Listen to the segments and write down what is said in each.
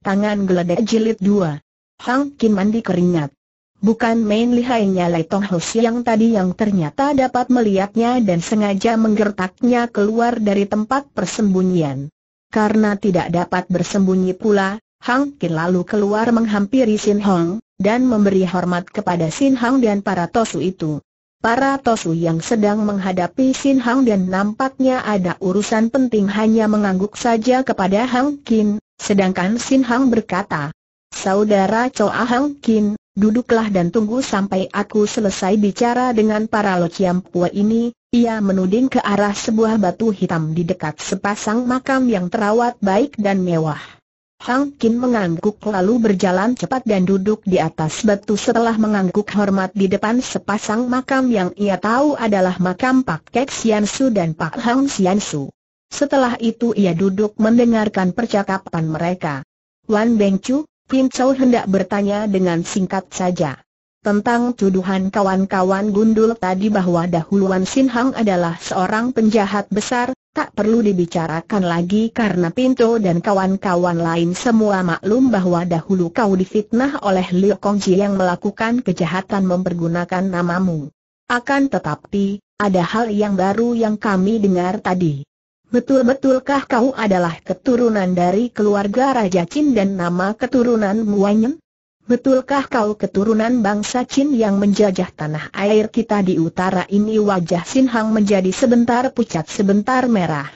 Tangan geledek jilid 2. Hang Kim mandi keringat. Bukan main lihainya Lai Tong Ho yang tadi yang ternyata dapat melihatnya dan sengaja menggertaknya keluar dari tempat persembunyian. Karena tidak dapat bersembunyi pula, Hang Kim lalu keluar menghampiri Sin Hong, dan memberi hormat kepada Sin Hang dan para Tosu itu. Para Tosu yang sedang menghadapi Sin Hang dan nampaknya ada urusan penting hanya mengangguk saja kepada Hang Kin. Sedangkan Sin Hang berkata, Saudara Ah Hang Kin, duduklah dan tunggu sampai aku selesai bicara dengan para Chiam pua ini, ia menuding ke arah sebuah batu hitam di dekat sepasang makam yang terawat baik dan mewah. Hang Kin mengangguk lalu berjalan cepat dan duduk di atas batu setelah mengangguk hormat di depan sepasang makam yang ia tahu adalah makam Pak Kek Sian Su dan Pak Hang Sian Su. Setelah itu ia duduk mendengarkan percakapan mereka. Wan Bengcu, Kim Chow hendak bertanya dengan singkat saja. Tentang tuduhan kawan-kawan gundul tadi bahwa dahuluan Sin Hang adalah seorang penjahat besar, tak perlu dibicarakan lagi karena Pinto dan kawan-kawan lain semua maklum bahwa dahulu kau difitnah oleh Liu Kongji yang melakukan kejahatan mempergunakan namamu. Akan tetapi, ada hal yang baru yang kami dengar tadi. Betul-betulkah kau adalah keturunan dari keluarga Raja Chin dan nama keturunan Muanyen? Betulkah kau keturunan bangsa Chin yang menjajah tanah air kita di utara ini? Wajah Sin Hang menjadi sebentar pucat sebentar merah.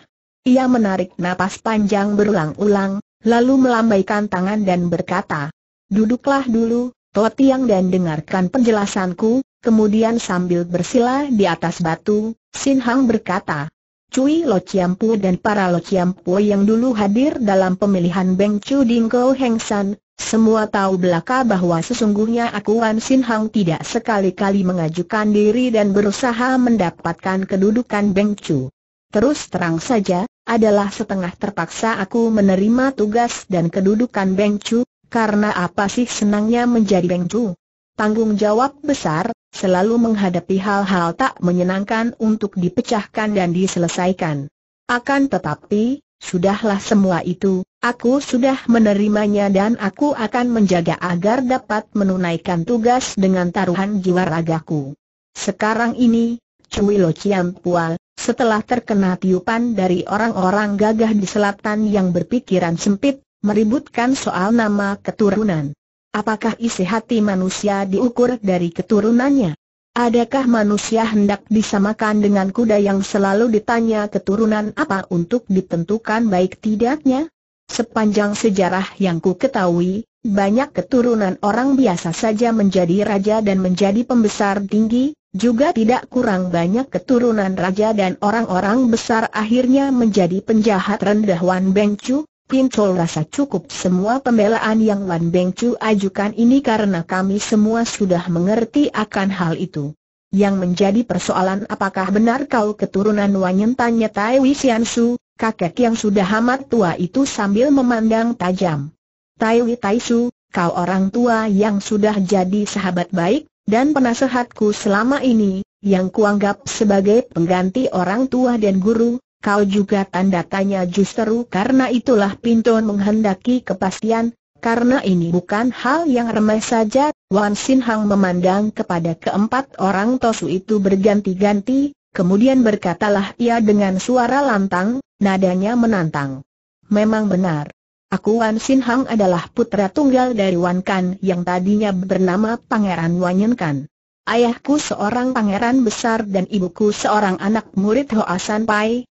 Ia menarik napas panjang berulang-ulang, lalu melambaikan tangan dan berkata, Duduklah dulu, Totiang dan dengarkan penjelasanku, kemudian sambil bersila di atas batu, Sin Hang berkata, Cui Lo Chiampu dan para Lo Chiampu yang dulu hadir dalam pemilihan Beng Chu Dingko Heng San, semua tahu belaka bahwa sesungguhnya aku Wan Sin Hang tidak sekali-kali mengajukan diri dan berusaha mendapatkan kedudukan Beng Chu. Terus terang saja, adalah setengah terpaksa aku menerima tugas dan kedudukan Beng Chu, karena apa sih senangnya menjadi Beng Chu? Tanggung jawab besar, selalu menghadapi hal-hal tak menyenangkan untuk dipecahkan dan diselesaikan. Akan tetapi, sudahlah semua itu, aku sudah menerimanya dan aku akan menjaga agar dapat menunaikan tugas dengan taruhan jiwa ragaku. Sekarang ini, Cui Lo Chiam Pual, setelah terkena tiupan dari orang-orang gagah di selatan yang berpikiran sempit, meributkan soal nama keturunan. Apakah isi hati manusia diukur dari keturunannya? Adakah manusia hendak disamakan dengan kuda yang selalu ditanya keturunan apa untuk ditentukan baik tidaknya? Sepanjang sejarah yang ku ketahui, banyak keturunan orang biasa saja menjadi raja dan menjadi pembesar tinggi, juga tidak kurang banyak keturunan raja dan orang-orang besar akhirnya menjadi penjahat rendah Wan Bengcu, Chol rasa cukup semua pembelaan yang Wan Beng Chu ajukan ini karena kami semua sudah mengerti akan hal itu. Yang menjadi persoalan apakah benar kau keturunan Wan Yen tanya Tai Su, kakek yang sudah amat tua itu sambil memandang tajam. Tai Su, kau orang tua yang sudah jadi sahabat baik, dan penasehatku selama ini, yang kuanggap sebagai pengganti orang tua dan guru, Kau juga tanda tanya justru karena itulah Pinton menghendaki kepastian, karena ini bukan hal yang remeh saja, Wan Sin Hang memandang kepada keempat orang Tosu itu berganti-ganti, kemudian berkatalah ia dengan suara lantang, nadanya menantang. Memang benar. Aku Wan Sin Hang adalah putra tunggal dari Wan Kan yang tadinya bernama Pangeran Yen Kan. Ayahku seorang pangeran besar dan ibuku seorang anak murid Hoa San Pai,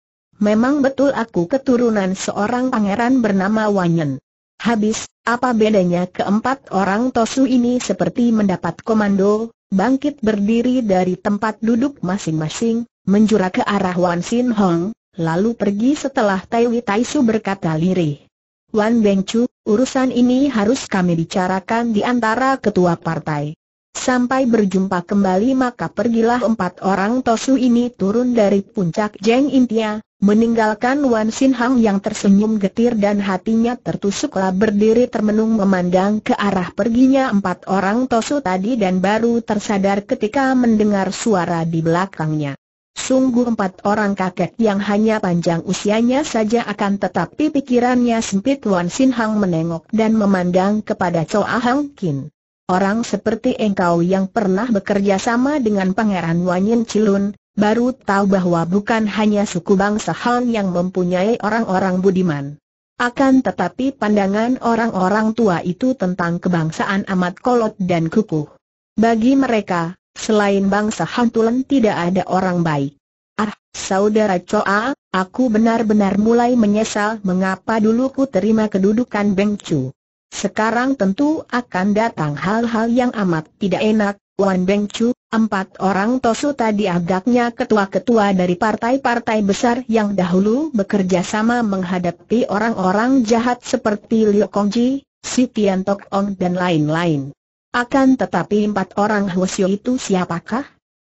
Memang betul aku keturunan seorang pangeran bernama Wanyen. Habis, apa bedanya keempat orang Tosu ini seperti mendapat komando, bangkit berdiri dari tempat duduk masing-masing, menjura ke arah Wan Sin Hong, lalu pergi setelah Tai Tai Taisu berkata lirih. Wan Beng Chu, urusan ini harus kami bicarakan di antara ketua partai. Sampai berjumpa kembali maka pergilah empat orang Tosu ini turun dari puncak Jeng Intia, Meninggalkan Wan Sin Hang yang tersenyum getir dan hatinya tertusuklah berdiri termenung memandang ke arah perginya empat orang tosu tadi dan baru tersadar ketika mendengar suara di belakangnya. Sungguh empat orang kakek yang hanya panjang usianya saja akan tetapi pikirannya sempit Wan Sin Hang menengok dan memandang kepada Choa Hang Kin. Orang seperti engkau yang pernah bekerja sama dengan Pangeran Wanyin Cilun, baru tahu bahwa bukan hanya suku bangsa Han yang mempunyai orang-orang budiman. Akan tetapi pandangan orang-orang tua itu tentang kebangsaan amat kolot dan kukuh. Bagi mereka, selain bangsa tulen tidak ada orang baik. Ah, saudara Coa, aku benar-benar mulai menyesal mengapa dulu ku terima kedudukan Bengcu. Sekarang tentu akan datang hal-hal yang amat tidak enak, Wan Beng Chu, empat orang Tosu tadi agaknya ketua-ketua dari partai-partai besar yang dahulu bekerja sama menghadapi orang-orang jahat seperti Liu Kongji, Si Tian Tok Ong dan lain-lain. Akan tetapi empat orang Hwasyo itu siapakah?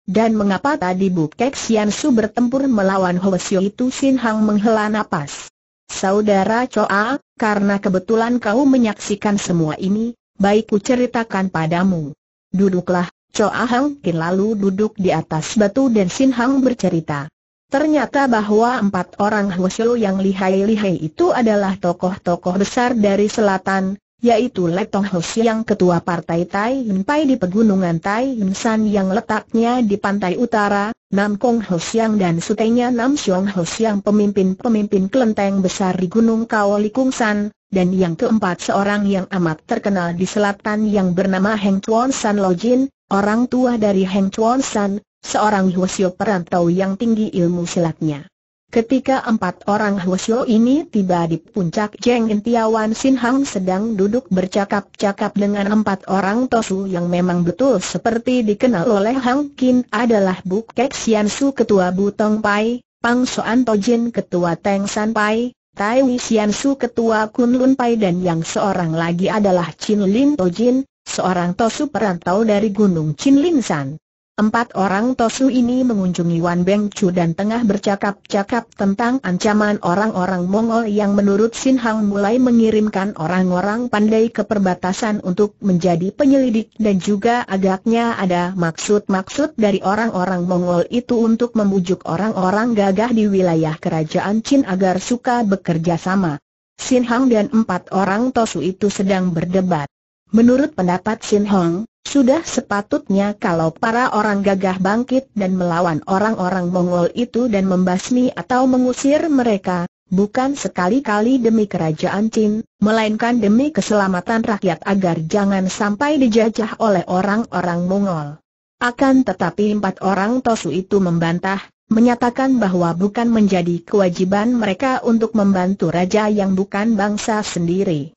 Dan mengapa tadi Bu Kek Sian Su bertempur melawan Hwasyo itu Sin Hang menghela nafas. Saudara Choa, karena kebetulan kau menyaksikan semua ini, baik ku ceritakan padamu. Duduklah, Choa Hang Kin lalu duduk di atas batu dan Sin Hang bercerita. Ternyata bahwa empat orang Hwasyo yang lihai-lihai itu adalah tokoh-tokoh besar dari selatan, yaitu Letong Hoshi yang ketua partai Tai Yun Pai di pegunungan Tai Yun San yang letaknya di pantai utara, Nam Kong yang dan sutenya Nam Xiong yang pemimpin-pemimpin kelenteng besar di Gunung Kaolikung San, dan yang keempat seorang yang amat terkenal di selatan yang bernama Heng Chuan San Lo Jin, orang tua dari Heng Chuan San, seorang Hwasyo perantau yang tinggi ilmu silatnya. Ketika empat orang Hwasyo ini tiba di puncak Jeng Intiawan Sin Hang sedang duduk bercakap-cakap dengan empat orang Tosu yang memang betul seperti dikenal oleh Hang Kin adalah Kek Sian Su Ketua Butong Pai, Pang Soan Tojin Ketua Teng San Pai, Tai Wishan Su ketua Kun Lun Pai dan yang seorang lagi adalah Chin Lin To Jin, seorang tosu perantau dari Gunung Chin Lin San. Empat orang Tosu ini mengunjungi Wan Beng Chu dan tengah bercakap-cakap tentang ancaman orang-orang Mongol yang menurut Sin Hang mulai mengirimkan orang-orang pandai ke perbatasan untuk menjadi penyelidik dan juga agaknya ada maksud-maksud dari orang-orang Mongol itu untuk membujuk orang-orang gagah di wilayah kerajaan Chin agar suka bekerja sama. Sin Hang dan empat orang Tosu itu sedang berdebat. Menurut pendapat Sin Hong, sudah sepatutnya kalau para orang gagah bangkit dan melawan orang-orang Mongol itu dan membasmi atau mengusir mereka, bukan sekali-kali demi kerajaan Cin, melainkan demi keselamatan rakyat agar jangan sampai dijajah oleh orang-orang Mongol. Akan tetapi empat orang Tosu itu membantah, menyatakan bahwa bukan menjadi kewajiban mereka untuk membantu raja yang bukan bangsa sendiri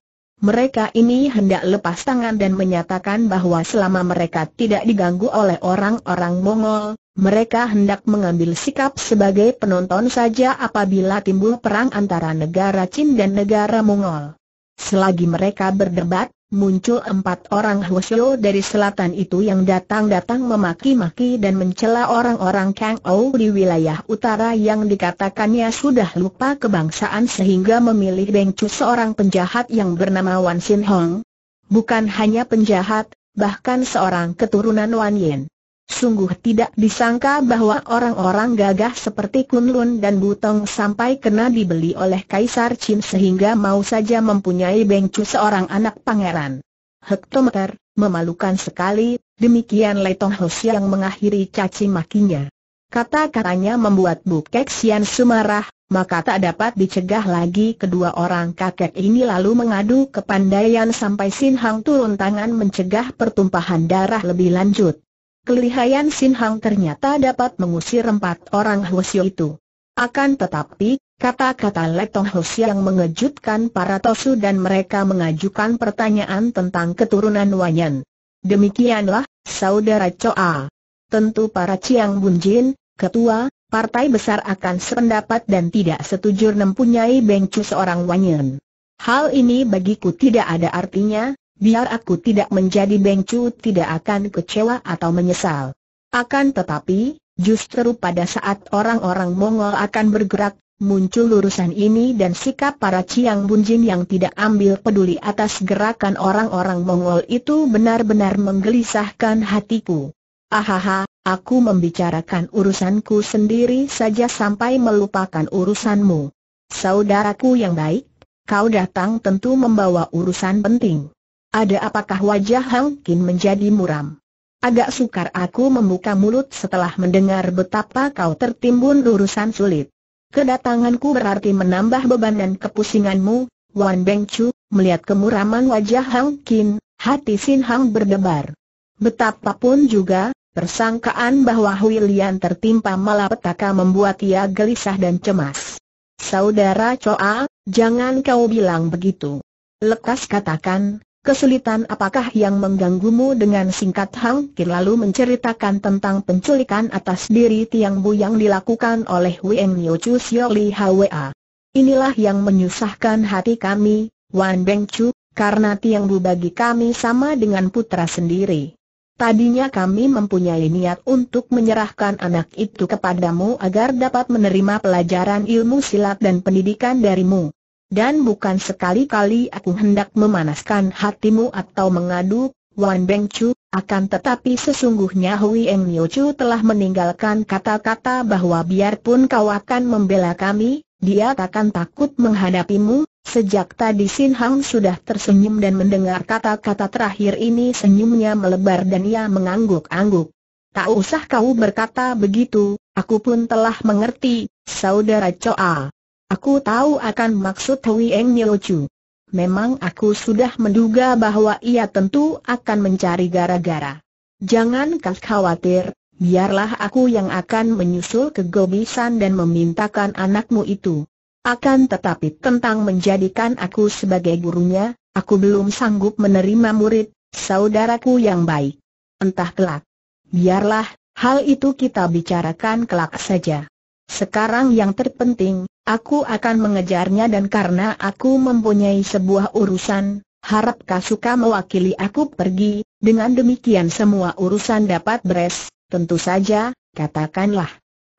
mereka ini hendak lepas tangan dan menyatakan bahwa selama mereka tidak diganggu oleh orang-orang Mongol, mereka hendak mengambil sikap sebagai penonton saja apabila timbul perang antara negara Cina dan negara Mongol. Selagi mereka berdebat, muncul empat orang Hwasyo dari selatan itu yang datang-datang memaki-maki dan mencela orang-orang Kang Ou di wilayah utara yang dikatakannya sudah lupa kebangsaan sehingga memilih Beng Chu seorang penjahat yang bernama Wan Sin Hong. Bukan hanya penjahat, bahkan seorang keturunan Wan Yin. Sungguh tidak disangka bahwa orang-orang gagah seperti Kunlun dan Butong sampai kena dibeli oleh Kaisar Chin sehingga mau saja mempunyai Bengcu seorang anak pangeran. Hektometer, memalukan sekali, demikian Letong Hos yang mengakhiri caci makinya. Kata-katanya membuat Bukek Sian sumarah, maka tak dapat dicegah lagi kedua orang kakek ini lalu mengadu kepandaian sampai Sin Hang turun tangan mencegah pertumpahan darah lebih lanjut. Kelihaian Sin Hang ternyata dapat mengusir empat orang Hwasyo itu. Akan tetapi, kata-kata Letong Hwasyo yang mengejutkan para Tosu dan mereka mengajukan pertanyaan tentang keturunan Wanyan. Demikianlah, Saudara Choa. Tentu para Chiang Bunjin, Ketua, Partai Besar akan sependapat dan tidak setuju mempunyai Bengcu seorang Wanyan. Hal ini bagiku tidak ada artinya, biar aku tidak menjadi bengcu tidak akan kecewa atau menyesal. Akan tetapi, justru pada saat orang-orang Mongol akan bergerak, muncul urusan ini dan sikap para Ciang Bunjin yang tidak ambil peduli atas gerakan orang-orang Mongol itu benar-benar menggelisahkan hatiku. Ahaha, aku membicarakan urusanku sendiri saja sampai melupakan urusanmu. Saudaraku yang baik, kau datang tentu membawa urusan penting. Ada apakah wajah Hang Kin menjadi muram? Agak sukar aku membuka mulut setelah mendengar betapa kau tertimbun urusan sulit. Kedatanganku berarti menambah beban dan kepusinganmu, Wan Beng Chu, melihat kemuraman wajah Hang Kin, hati Sin Hang berdebar. Betapapun juga, Persangkaan bahwa Huilian tertimpa malapetaka membuat ia gelisah dan cemas. Saudara Choa, jangan kau bilang begitu. Lekas katakan, Kesulitan apakah yang mengganggumu dengan singkat Hang Kin lalu menceritakan tentang penculikan atas diri Tiang Bu yang dilakukan oleh Wen Yu Chu Sio Li Hwa. Inilah yang menyusahkan hati kami, Wan Beng Chu, karena Tiang Bu bagi kami sama dengan putra sendiri. Tadinya kami mempunyai niat untuk menyerahkan anak itu kepadamu agar dapat menerima pelajaran ilmu silat dan pendidikan darimu. Dan bukan sekali-kali aku hendak memanaskan hatimu atau mengadu, Wan Beng Chu, akan tetapi sesungguhnya Hui Eng Niu Chu telah meninggalkan kata-kata bahwa biarpun kau akan membela kami, dia takkan takut menghadapimu, sejak tadi Sin Hang sudah tersenyum dan mendengar kata-kata terakhir ini senyumnya melebar dan ia mengangguk-angguk. Tak usah kau berkata begitu, aku pun telah mengerti, saudara Choa. Aku tahu akan maksud Hui Eng Niochu. Memang aku sudah menduga bahwa ia tentu akan mencari gara-gara. Jangan kau khawatir, biarlah aku yang akan menyusul ke Gobisan dan memintakan anakmu itu. Akan tetapi tentang menjadikan aku sebagai gurunya, aku belum sanggup menerima murid, saudaraku yang baik. Entah kelak. Biarlah, hal itu kita bicarakan kelak saja. Sekarang yang terpenting, aku akan mengejarnya dan karena aku mempunyai sebuah urusan, harap suka mewakili aku pergi, dengan demikian semua urusan dapat beres, tentu saja, katakanlah.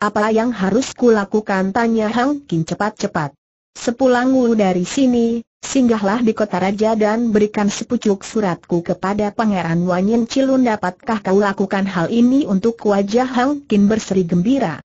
Apa yang harus kulakukan tanya Hang Kin cepat-cepat. ulu dari sini, singgahlah di kota raja dan berikan sepucuk suratku kepada pangeran Wanyin Cilun dapatkah kau lakukan hal ini untuk wajah Hang Kin berseri gembira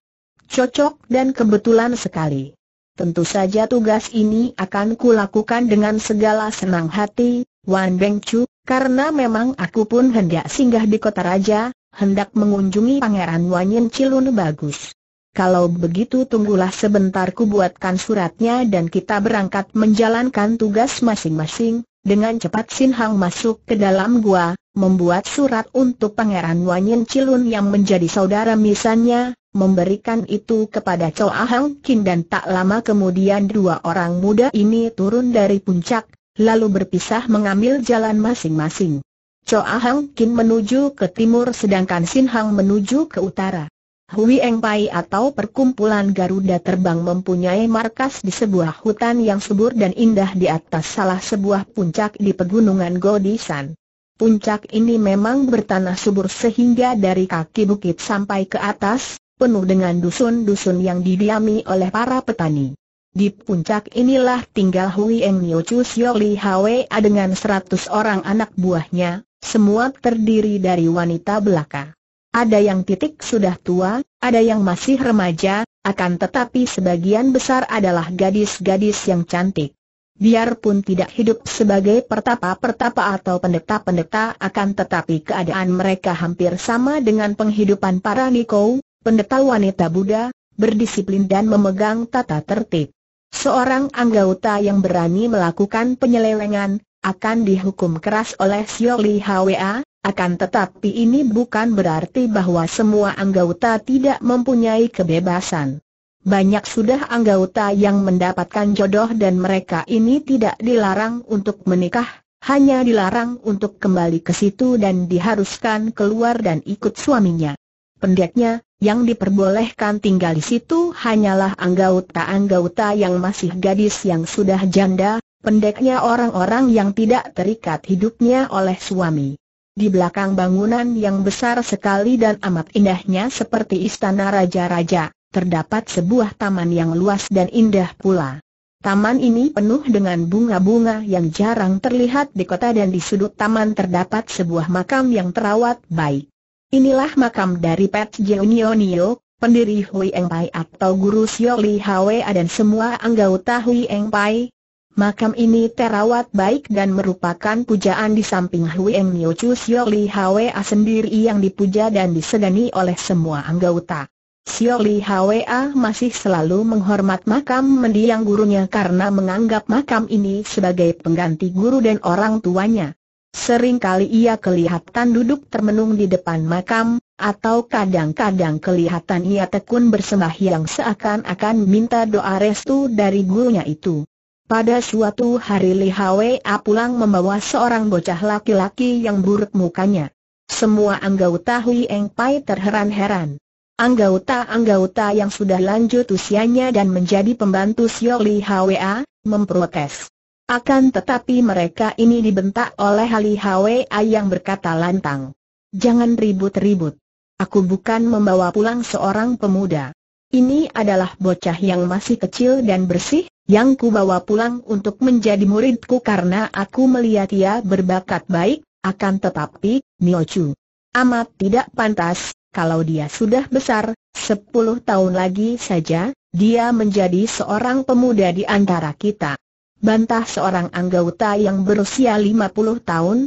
cocok dan kebetulan sekali. Tentu saja tugas ini akan kulakukan dengan segala senang hati, Wan Beng Chu, karena memang aku pun hendak singgah di kota raja, hendak mengunjungi Pangeran Wanyen Cilun Bagus. Kalau begitu tunggulah sebentar ku buatkan suratnya dan kita berangkat menjalankan tugas masing-masing, dengan cepat Sin Hang masuk ke dalam gua, membuat surat untuk Pangeran Wanyen Cilun yang menjadi saudara misannya, memberikan itu kepada Choa Hang Kin dan tak lama kemudian dua orang muda ini turun dari puncak, lalu berpisah mengambil jalan masing-masing. Choa Hang Kin menuju ke timur sedangkan Sin Hang menuju ke utara. Hui Eng Pai atau perkumpulan Garuda Terbang mempunyai markas di sebuah hutan yang subur dan indah di atas salah sebuah puncak di pegunungan Godisan. Puncak ini memang bertanah subur sehingga dari kaki bukit sampai ke atas, penuh dengan dusun-dusun yang didiami oleh para petani. Di puncak inilah tinggal Hui Eng Nio Chu Siok Li Hwe dengan seratus orang anak buahnya, semua terdiri dari wanita belaka. Ada yang titik sudah tua, ada yang masih remaja, akan tetapi sebagian besar adalah gadis-gadis yang cantik. Biarpun tidak hidup sebagai pertapa-pertapa atau pendeta-pendeta akan tetapi keadaan mereka hampir sama dengan penghidupan para Niko, pendeta wanita Buddha, berdisiplin dan memegang tata tertib. Seorang anggota yang berani melakukan penyelewengan, akan dihukum keras oleh Sioli Hwa, akan tetapi ini bukan berarti bahwa semua anggota tidak mempunyai kebebasan. Banyak sudah anggota yang mendapatkan jodoh dan mereka ini tidak dilarang untuk menikah, hanya dilarang untuk kembali ke situ dan diharuskan keluar dan ikut suaminya. Pendeknya, yang diperbolehkan tinggal di situ hanyalah anggota-anggota yang masih gadis yang sudah janda, pendeknya orang-orang yang tidak terikat hidupnya oleh suami. Di belakang bangunan yang besar sekali dan amat indahnya seperti istana raja-raja, terdapat sebuah taman yang luas dan indah pula. Taman ini penuh dengan bunga-bunga yang jarang terlihat di kota dan di sudut taman terdapat sebuah makam yang terawat baik. Inilah makam dari Pat Jeonionio, pendiri Hui Eng Pai atau guru Sio Li Hwa dan semua anggota Hui Eng Pai. Makam ini terawat baik dan merupakan pujaan di samping Hui Eng Nio Chu Sio Li Hwa sendiri yang dipuja dan disegani oleh semua anggota. Sio Li Hwa masih selalu menghormat makam mendiang gurunya karena menganggap makam ini sebagai pengganti guru dan orang tuanya. Sering kali ia kelihatan duduk termenung di depan makam, atau kadang-kadang kelihatan ia tekun bersembahyang seakan-akan minta doa restu dari gurunya itu. Pada suatu hari Li Hwa pulang membawa seorang bocah laki-laki yang buruk mukanya. Semua anggota Hui Eng Pai terheran-heran. Anggota-anggota yang sudah lanjut usianya dan menjadi pembantu Sio Li Hwa, memprotes. Akan tetapi mereka ini dibentak oleh Ali Hwa yang berkata lantang. Jangan ribut-ribut. Aku bukan membawa pulang seorang pemuda. Ini adalah bocah yang masih kecil dan bersih, yang ku bawa pulang untuk menjadi muridku karena aku melihat ia berbakat baik, akan tetapi, Chu, Amat tidak pantas, kalau dia sudah besar, sepuluh tahun lagi saja, dia menjadi seorang pemuda di antara kita bantah seorang anggota yang berusia 50 tahun,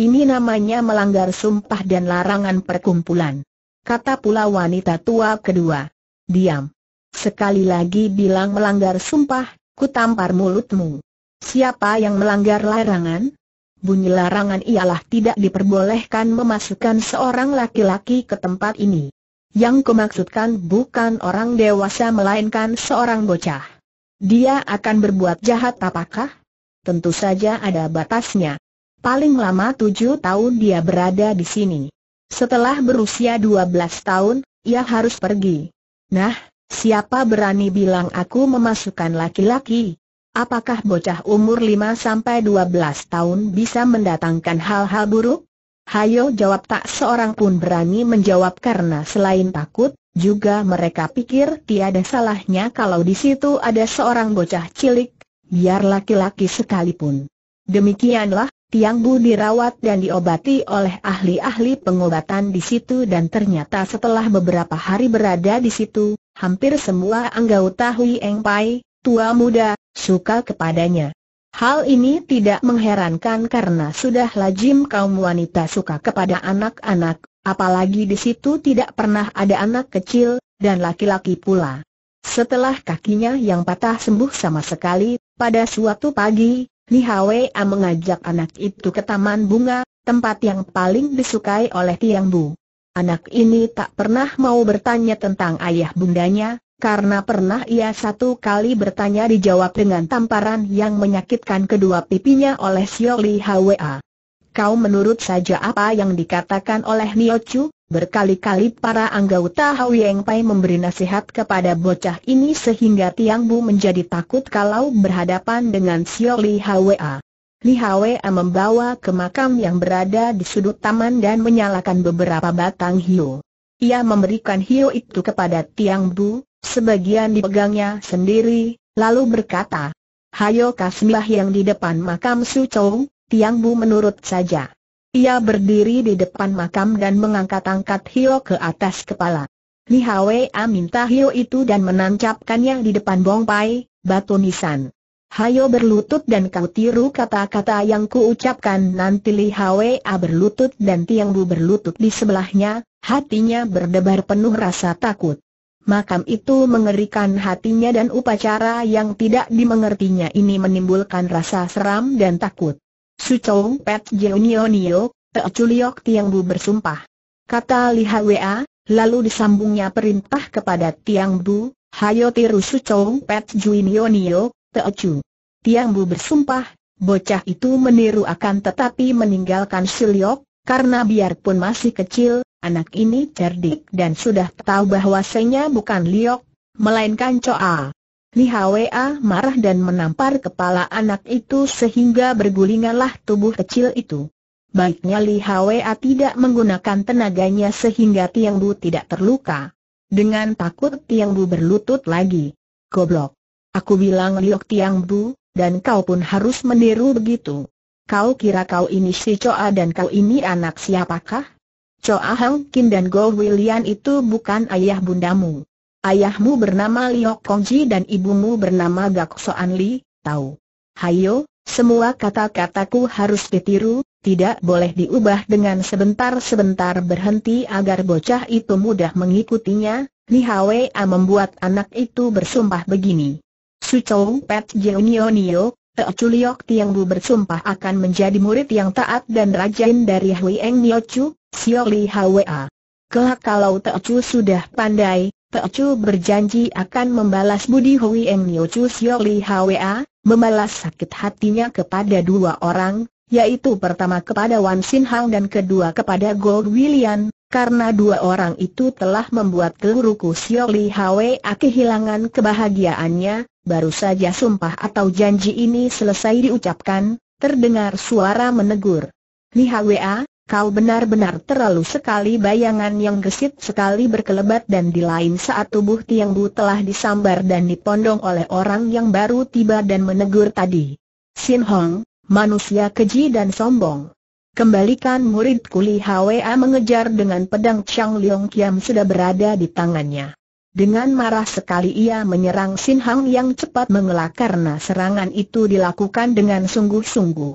ini namanya melanggar sumpah dan larangan perkumpulan. Kata pula wanita tua kedua. Diam. Sekali lagi bilang melanggar sumpah, kutampar mulutmu. Siapa yang melanggar larangan? Bunyi larangan ialah tidak diperbolehkan memasukkan seorang laki-laki ke tempat ini. Yang kumaksudkan bukan orang dewasa melainkan seorang bocah. Dia akan berbuat jahat apakah? Tentu saja ada batasnya. Paling lama tujuh tahun dia berada di sini. Setelah berusia dua belas tahun, ia harus pergi. Nah, siapa berani bilang aku memasukkan laki-laki? Apakah bocah umur lima sampai dua belas tahun bisa mendatangkan hal-hal buruk? Hayo jawab tak seorang pun berani menjawab karena selain takut, juga mereka pikir tiada salahnya kalau di situ ada seorang bocah cilik, biar laki-laki sekalipun. Demikianlah, Tiang Bu dirawat dan diobati oleh ahli-ahli pengobatan di situ dan ternyata setelah beberapa hari berada di situ, hampir semua anggota Hui Eng Pai, tua muda, suka kepadanya. Hal ini tidak mengherankan karena sudah lazim kaum wanita suka kepada anak-anak, Apalagi di situ tidak pernah ada anak kecil, dan laki-laki pula. Setelah kakinya yang patah sembuh sama sekali, pada suatu pagi, Li Hwa mengajak anak itu ke taman bunga, tempat yang paling disukai oleh Tiang Bu. Anak ini tak pernah mau bertanya tentang ayah bundanya, karena pernah ia satu kali bertanya dijawab dengan tamparan yang menyakitkan kedua pipinya oleh Xiao Li Hwa kau menurut saja apa yang dikatakan oleh Chu? berkali-kali para anggota Hau Yang Pai memberi nasihat kepada bocah ini sehingga Tiang Bu menjadi takut kalau berhadapan dengan Sio Li Hwa. Li Hwa membawa ke makam yang berada di sudut taman dan menyalakan beberapa batang hiu. Ia memberikan hiu itu kepada Tiang Bu, sebagian dipegangnya sendiri, lalu berkata, Hayo kasmilah yang di depan makam Su Chou, Tiang Bu menurut saja. Ia berdiri di depan makam dan mengangkat-angkat Hio ke atas kepala. Li a minta Hio itu dan menancapkannya di depan Bong Pai, batu nisan. Hayo berlutut dan kau tiru kata-kata yang kuucapkan nanti Li a berlutut dan Tiang Bu berlutut di sebelahnya, hatinya berdebar penuh rasa takut. Makam itu mengerikan hatinya dan upacara yang tidak dimengertinya ini menimbulkan rasa seram dan takut. Su Chong Pet Jeonio Nio, Te Chuliok Tiang Bu bersumpah. Kata Li Hwa, lalu disambungnya perintah kepada Tiang Bu, Hayo tiru Su Chong Pet Juinio Nio, Te Chu. Tiang Bu bersumpah, bocah itu meniru akan tetapi meninggalkan Suliok, karena biarpun masih kecil, anak ini cerdik dan sudah tahu bahwasanya bukan Liok, melainkan Choa. Li Hwa marah dan menampar kepala anak itu sehingga bergulinganlah tubuh kecil itu. Baiknya Li Hwa tidak menggunakan tenaganya sehingga Tiang Bu tidak terluka. Dengan takut Tiang Bu berlutut lagi. Goblok. Aku bilang Liok Tiang Bu, dan kau pun harus meniru begitu. Kau kira kau ini si Coa dan kau ini anak siapakah? Coa Hang Kin dan Go William itu bukan ayah bundamu. Ayahmu bernama Liok Kongji dan ibumu bernama Gak Soan Li, tahu. Hayo, semua kata-kataku harus ditiru, tidak boleh diubah dengan sebentar-sebentar berhenti agar bocah itu mudah mengikutinya. Li A membuat anak itu bersumpah begini. Su Chou Pet Jeonionio, e Chuliok Tiang Bu bersumpah akan menjadi murid yang taat dan rajin dari Eng Niochu, Xiao Li A. Kelak kalau Teochu sudah pandai, Pecu berjanji akan membalas budi Hui Eng Nio Chu Sio Li Hwa, membalas sakit hatinya kepada dua orang, yaitu pertama kepada Wan Sin Hang dan kedua kepada Gold William, karena dua orang itu telah membuat keluruku Sio Li Hwa kehilangan kebahagiaannya, baru saja sumpah atau janji ini selesai diucapkan, terdengar suara menegur. Li Hwa, Kau benar-benar terlalu sekali bayangan yang gesit sekali berkelebat dan di lain saat tubuh Tiang Bu telah disambar dan dipondong oleh orang yang baru tiba dan menegur tadi. Sin Hong, manusia keji dan sombong. Kembalikan murid Kuli Hwa mengejar dengan pedang Chang Leong Kiam sudah berada di tangannya. Dengan marah sekali ia menyerang Sin Hong yang cepat mengelak karena serangan itu dilakukan dengan sungguh-sungguh.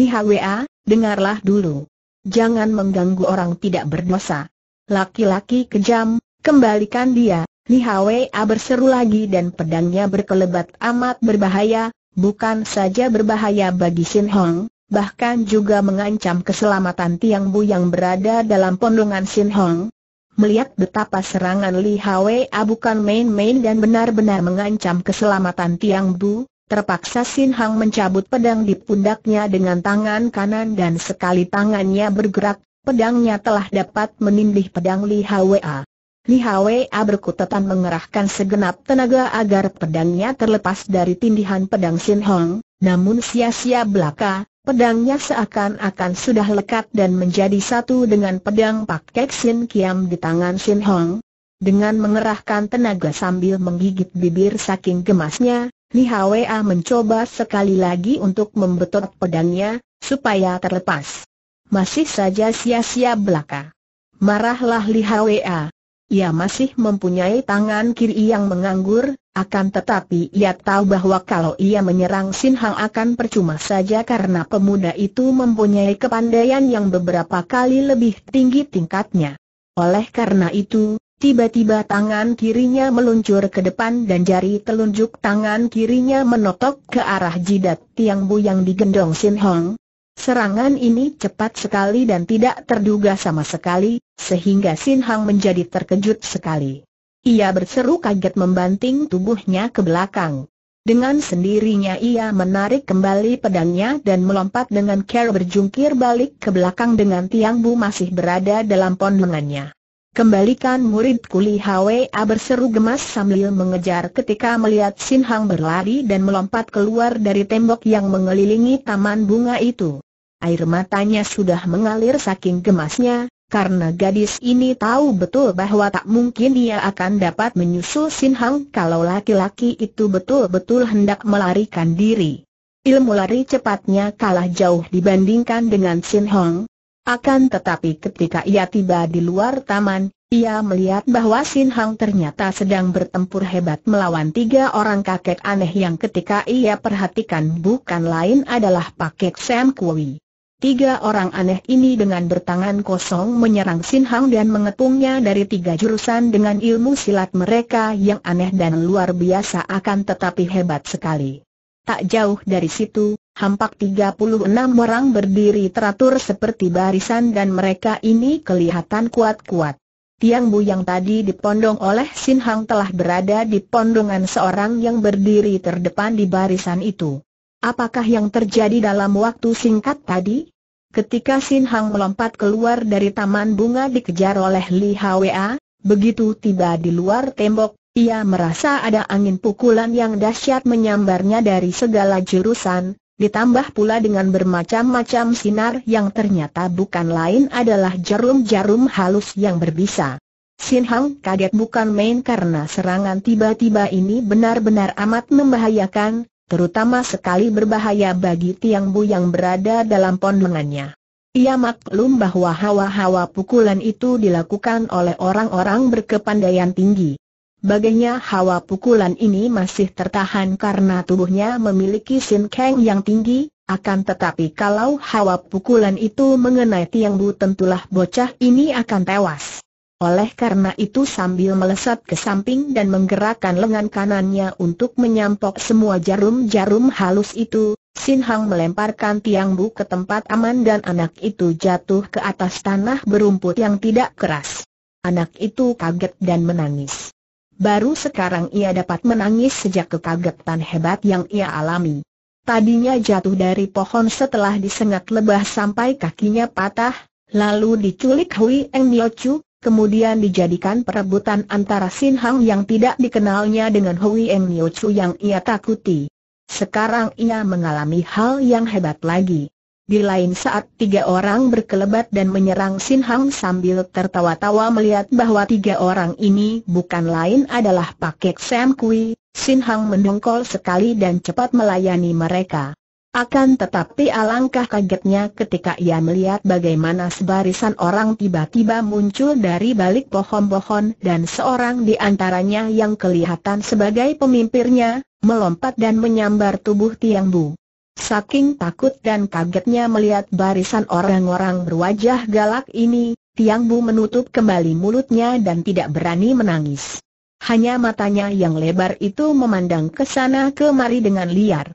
Li Hwa, dengarlah dulu jangan mengganggu orang tidak berdosa. Laki-laki kejam, kembalikan dia, Li Hwa berseru lagi dan pedangnya berkelebat amat berbahaya, bukan saja berbahaya bagi Sin Hong, bahkan juga mengancam keselamatan Tiang Bu yang berada dalam pondongan Sin Hong. Melihat betapa serangan Li Hwa bukan main-main dan benar-benar mengancam keselamatan Tiang Bu, Terpaksa Sin Hang mencabut pedang di pundaknya dengan tangan kanan dan sekali tangannya bergerak, pedangnya telah dapat menindih pedang Li Hwa. Li Hwa berkutatan mengerahkan segenap tenaga agar pedangnya terlepas dari tindihan pedang Sin Hang, namun sia-sia belaka, Pedangnya seakan-akan sudah lekat dan menjadi satu dengan pedang Pak Kek Sin Kiam di tangan Sin Hong. Dengan mengerahkan tenaga sambil menggigit bibir saking gemasnya, Li Hwa mencoba sekali lagi untuk membetot pedangnya, supaya terlepas. Masih saja sia-sia belaka. Marahlah Li Hwa. Ia masih mempunyai tangan kiri yang menganggur, akan tetapi ia tahu bahwa kalau ia menyerang Sin Hang akan percuma saja karena pemuda itu mempunyai kepandaian yang beberapa kali lebih tinggi tingkatnya. Oleh karena itu, Tiba-tiba tangan kirinya meluncur ke depan dan jari telunjuk tangan kirinya menotok ke arah jidat Tiang Bu yang digendong Sin Hong. Serangan ini cepat sekali dan tidak terduga sama sekali, sehingga Sin Hong menjadi terkejut sekali. Ia berseru kaget membanting tubuhnya ke belakang. Dengan sendirinya ia menarik kembali pedangnya dan melompat dengan care berjungkir balik ke belakang dengan Tiang Bu masih berada dalam pondongannya. Kembalikan murid kuli Hwa berseru gemas sambil mengejar ketika melihat Sin Hang berlari dan melompat keluar dari tembok yang mengelilingi taman bunga itu. Air matanya sudah mengalir saking gemasnya, karena gadis ini tahu betul bahwa tak mungkin dia akan dapat menyusul Sin Hang kalau laki-laki itu betul-betul hendak melarikan diri. Ilmu lari cepatnya kalah jauh dibandingkan dengan Sin Hong. Akan tetapi ketika ia tiba di luar taman, ia melihat bahwa Sin Hang ternyata sedang bertempur hebat melawan tiga orang kakek aneh yang ketika ia perhatikan bukan lain adalah pakek Sam Kui. Tiga orang aneh ini dengan bertangan kosong menyerang Sin Hang dan mengepungnya dari tiga jurusan dengan ilmu silat mereka yang aneh dan luar biasa akan tetapi hebat sekali. Tak jauh dari situ, hampak 36 orang berdiri teratur seperti barisan dan mereka ini kelihatan kuat-kuat. Tiang bu yang tadi dipondong oleh Sin Hang telah berada di pondongan seorang yang berdiri terdepan di barisan itu. Apakah yang terjadi dalam waktu singkat tadi? Ketika Sin Hang melompat keluar dari taman bunga dikejar oleh Li Hwa, begitu tiba di luar tembok, ia merasa ada angin pukulan yang dahsyat menyambarnya dari segala jurusan, ditambah pula dengan bermacam-macam sinar yang ternyata bukan lain adalah jarum-jarum halus yang berbisa. Sin Hang kaget bukan main karena serangan tiba-tiba ini benar-benar amat membahayakan, terutama sekali berbahaya bagi Tiang Bu yang berada dalam pondongannya. Ia maklum bahwa hawa-hawa pukulan itu dilakukan oleh orang-orang berkepandaian tinggi. Bagainya hawa pukulan ini masih tertahan karena tubuhnya memiliki sin keng yang tinggi, akan tetapi kalau hawa pukulan itu mengenai Tiang Bu tentulah bocah ini akan tewas. Oleh karena itu sambil melesat ke samping dan menggerakkan lengan kanannya untuk menyampok semua jarum-jarum halus itu, Sin Hang melemparkan Tiang Bu ke tempat aman dan anak itu jatuh ke atas tanah berumput yang tidak keras. Anak itu kaget dan menangis. Baru sekarang ia dapat menangis sejak kekagetan hebat yang ia alami. Tadinya jatuh dari pohon setelah disengat lebah sampai kakinya patah, lalu diculik Hui Eng Niochu, kemudian dijadikan perebutan antara Sin Hang yang tidak dikenalnya dengan Hui Eng Niochu yang ia takuti. Sekarang ia mengalami hal yang hebat lagi. Di lain saat tiga orang berkelebat dan menyerang Sin Hang sambil tertawa-tawa melihat bahwa tiga orang ini bukan lain adalah Paket Sam Kui, Sin Hang mendongkol sekali dan cepat melayani mereka. Akan tetapi alangkah kagetnya ketika ia melihat bagaimana sebarisan orang tiba-tiba muncul dari balik pohon-pohon dan seorang di antaranya yang kelihatan sebagai pemimpirnya, melompat dan menyambar tubuh Tiang Bu. Saking takut dan kagetnya melihat barisan orang-orang berwajah galak ini, Tiang Bu menutup kembali mulutnya dan tidak berani menangis. Hanya matanya yang lebar itu memandang ke sana kemari dengan liar.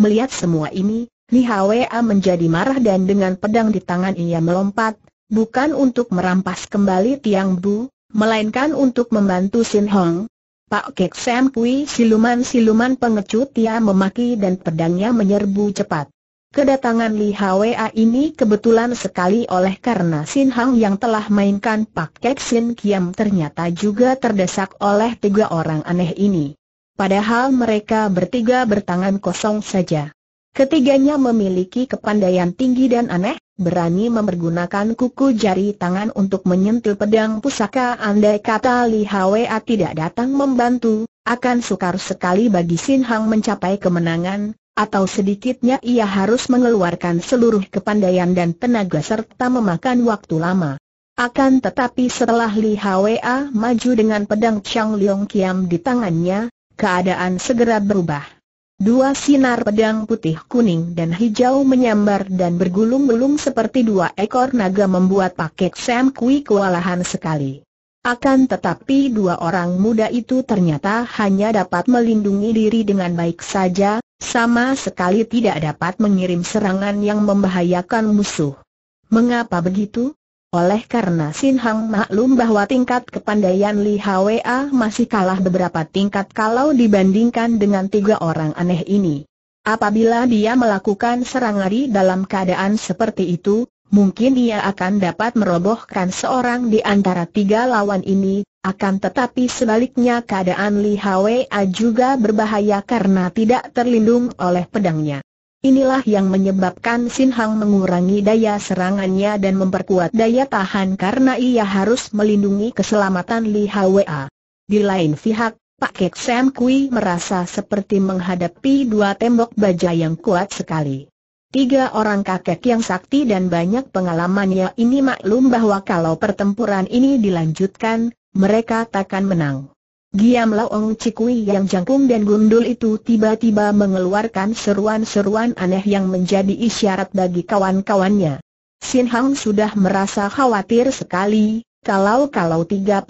Melihat semua ini, Li Hwa menjadi marah dan dengan pedang di tangan ia melompat, bukan untuk merampas kembali Tiang Bu, melainkan untuk membantu Sin Hong, Pak Kek Sam Kui siluman-siluman pengecut ia memaki dan pedangnya menyerbu cepat. Kedatangan Li Hwa ini kebetulan sekali oleh karena Sin Hang yang telah mainkan Pak Kek Sin Kiam ternyata juga terdesak oleh tiga orang aneh ini. Padahal mereka bertiga bertangan kosong saja. Ketiganya memiliki kepandaian tinggi dan aneh, berani mempergunakan kuku jari tangan untuk menyentuh pedang pusaka andai kata Li Hwa tidak datang membantu, akan sukar sekali bagi Sin Hang mencapai kemenangan, atau sedikitnya ia harus mengeluarkan seluruh kepandaian dan tenaga serta memakan waktu lama. Akan tetapi setelah Li Hwa maju dengan pedang Chang Leong Kiam di tangannya, keadaan segera berubah. Dua sinar pedang putih kuning dan hijau menyambar dan bergulung-gulung seperti dua ekor naga membuat paket Sam Kui kewalahan sekali. Akan tetapi dua orang muda itu ternyata hanya dapat melindungi diri dengan baik saja, sama sekali tidak dapat mengirim serangan yang membahayakan musuh. Mengapa begitu? Oleh karena Sin Hang maklum bahwa tingkat kepandaian Li Hwa masih kalah beberapa tingkat kalau dibandingkan dengan tiga orang aneh ini. Apabila dia melakukan serangari dalam keadaan seperti itu, mungkin ia akan dapat merobohkan seorang di antara tiga lawan ini, akan tetapi sebaliknya keadaan Li Hwa juga berbahaya karena tidak terlindung oleh pedangnya. Inilah yang menyebabkan Sin Hang mengurangi daya serangannya dan memperkuat daya tahan karena ia harus melindungi keselamatan Li Hwa. Di lain pihak, Pak Kek Sam Kui merasa seperti menghadapi dua tembok baja yang kuat sekali. Tiga orang kakek yang sakti dan banyak pengalamannya ini maklum bahwa kalau pertempuran ini dilanjutkan, mereka takkan menang. Giam Diamlah Ong Cikui yang jangkung dan gundul itu tiba-tiba mengeluarkan seruan-seruan aneh yang menjadi isyarat bagi kawan-kawannya. Sin Hang sudah merasa khawatir sekali, kalau-kalau 36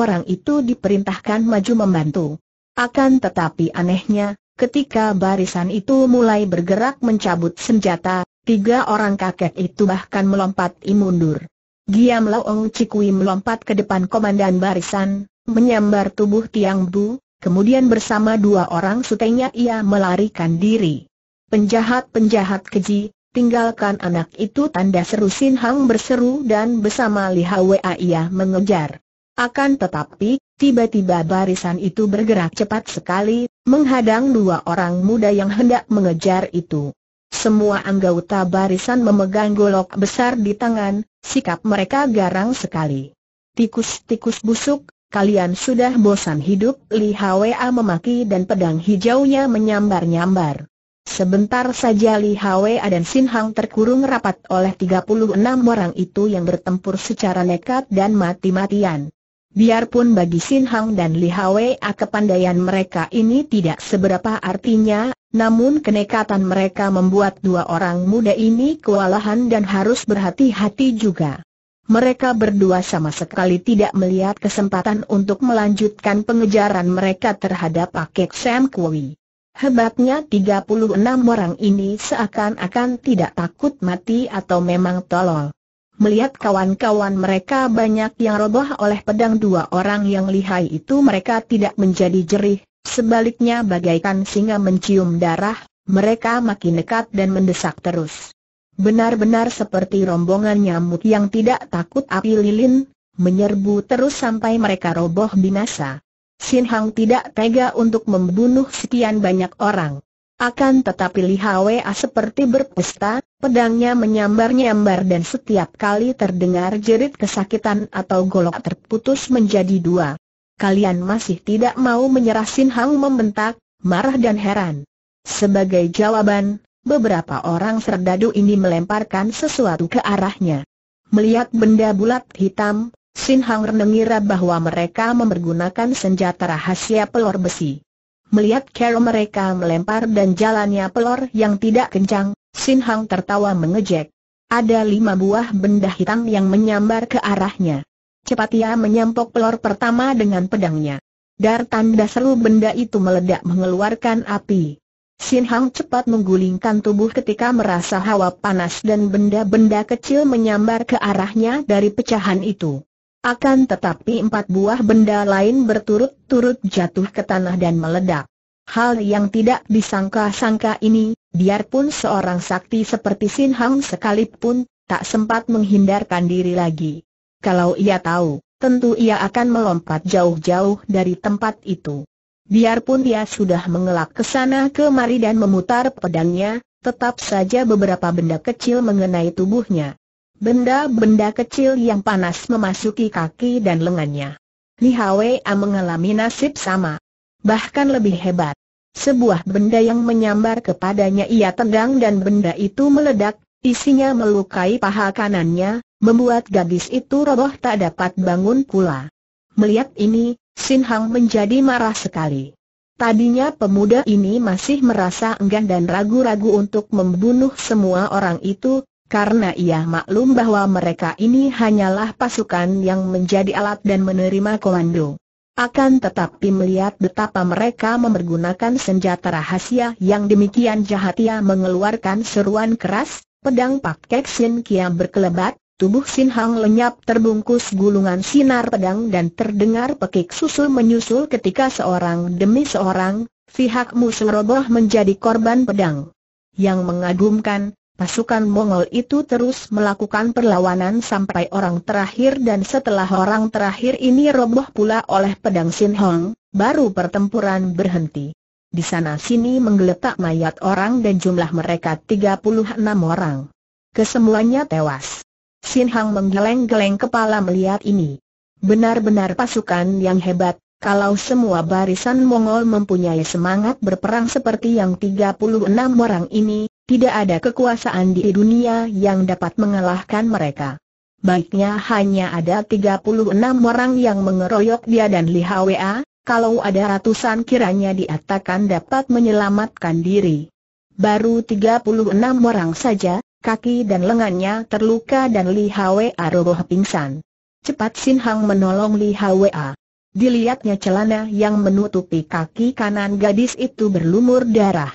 orang itu diperintahkan maju membantu. Akan tetapi anehnya, ketika barisan itu mulai bergerak mencabut senjata, tiga orang kakek itu bahkan melompat imundur. Giam Ong Cikui melompat ke depan komandan barisan, menyambar tubuh Tiang Bu, kemudian bersama dua orang sutenya ia melarikan diri. Penjahat-penjahat keji, tinggalkan anak itu tanda seru Sin Hang berseru dan bersama Li Hwa ia mengejar. Akan tetapi, tiba-tiba barisan itu bergerak cepat sekali, menghadang dua orang muda yang hendak mengejar itu. Semua anggota barisan memegang golok besar di tangan, sikap mereka garang sekali. Tikus-tikus busuk, Kalian sudah bosan hidup, Li Hwa memaki dan pedang hijaunya menyambar-nyambar. Sebentar saja Li Hwa dan Sin Hang terkurung rapat oleh 36 orang itu yang bertempur secara nekat dan mati-matian. Biarpun bagi Sin Hang dan Li Hwa kepandaian mereka ini tidak seberapa artinya, namun kenekatan mereka membuat dua orang muda ini kewalahan dan harus berhati-hati juga mereka berdua sama sekali tidak melihat kesempatan untuk melanjutkan pengejaran mereka terhadap Pakek Sam Kui. Hebatnya 36 orang ini seakan-akan tidak takut mati atau memang tolol. Melihat kawan-kawan mereka banyak yang roboh oleh pedang dua orang yang lihai itu mereka tidak menjadi jerih, sebaliknya bagaikan singa mencium darah, mereka makin dekat dan mendesak terus benar-benar seperti rombongan nyamuk yang tidak takut api lilin, menyerbu terus sampai mereka roboh binasa. Sin Hang tidak tega untuk membunuh sekian banyak orang. Akan tetapi Li Hwa seperti berpesta, pedangnya menyambar-nyambar dan setiap kali terdengar jerit kesakitan atau golok terputus menjadi dua. Kalian masih tidak mau menyerah Sin Hang membentak, marah dan heran. Sebagai jawaban, beberapa orang serdadu ini melemparkan sesuatu ke arahnya. Melihat benda bulat hitam, Sin Hang mengira bahwa mereka mempergunakan senjata rahasia pelor besi. Melihat cara mereka melempar dan jalannya pelor yang tidak kencang, Sin Hang tertawa mengejek. Ada lima buah benda hitam yang menyambar ke arahnya. Cepat ia menyampok pelor pertama dengan pedangnya. Dar tanda seru benda itu meledak mengeluarkan api. Sin Hang cepat menggulingkan tubuh ketika merasa hawa panas dan benda-benda kecil menyambar ke arahnya dari pecahan itu. Akan tetapi empat buah benda lain berturut-turut jatuh ke tanah dan meledak. Hal yang tidak disangka-sangka ini, biarpun seorang sakti seperti Sin Hang sekalipun, tak sempat menghindarkan diri lagi. Kalau ia tahu, tentu ia akan melompat jauh-jauh dari tempat itu. Biarpun dia sudah mengelak ke sana kemari dan memutar pedangnya, tetap saja beberapa benda kecil mengenai tubuhnya. Benda-benda kecil yang panas memasuki kaki dan lengannya. Li Hwa mengalami nasib sama. Bahkan lebih hebat. Sebuah benda yang menyambar kepadanya ia tendang dan benda itu meledak, isinya melukai paha kanannya, membuat gadis itu roboh tak dapat bangun pula. Melihat ini, Sin Hang menjadi marah sekali. Tadinya pemuda ini masih merasa enggan dan ragu-ragu untuk membunuh semua orang itu, karena ia maklum bahwa mereka ini hanyalah pasukan yang menjadi alat dan menerima komando. Akan tetapi melihat betapa mereka memergunakan senjata rahasia yang demikian jahat ia mengeluarkan seruan keras, pedang Pak Kek Sin Kiam berkelebat, Tubuh Sin Hang lenyap terbungkus gulungan sinar pedang dan terdengar pekik susul menyusul ketika seorang demi seorang, pihak musuh roboh menjadi korban pedang. Yang mengagumkan, pasukan Mongol itu terus melakukan perlawanan sampai orang terakhir dan setelah orang terakhir ini roboh pula oleh pedang Sin Hang, baru pertempuran berhenti. Di sana-sini menggeletak mayat orang dan jumlah mereka 36 orang. Kesemuanya tewas. Sin Hang menggeleng-geleng kepala melihat ini. Benar-benar pasukan yang hebat, kalau semua barisan Mongol mempunyai semangat berperang seperti yang 36 orang ini, tidak ada kekuasaan di dunia yang dapat mengalahkan mereka. Baiknya hanya ada 36 orang yang mengeroyok dia dan Li Hwa, kalau ada ratusan kiranya diatakan dapat menyelamatkan diri. Baru 36 orang saja, kaki dan lengannya terluka dan Li Hwa roboh pingsan. Cepat Sin Hang menolong Li Hwa. Dilihatnya celana yang menutupi kaki kanan gadis itu berlumur darah.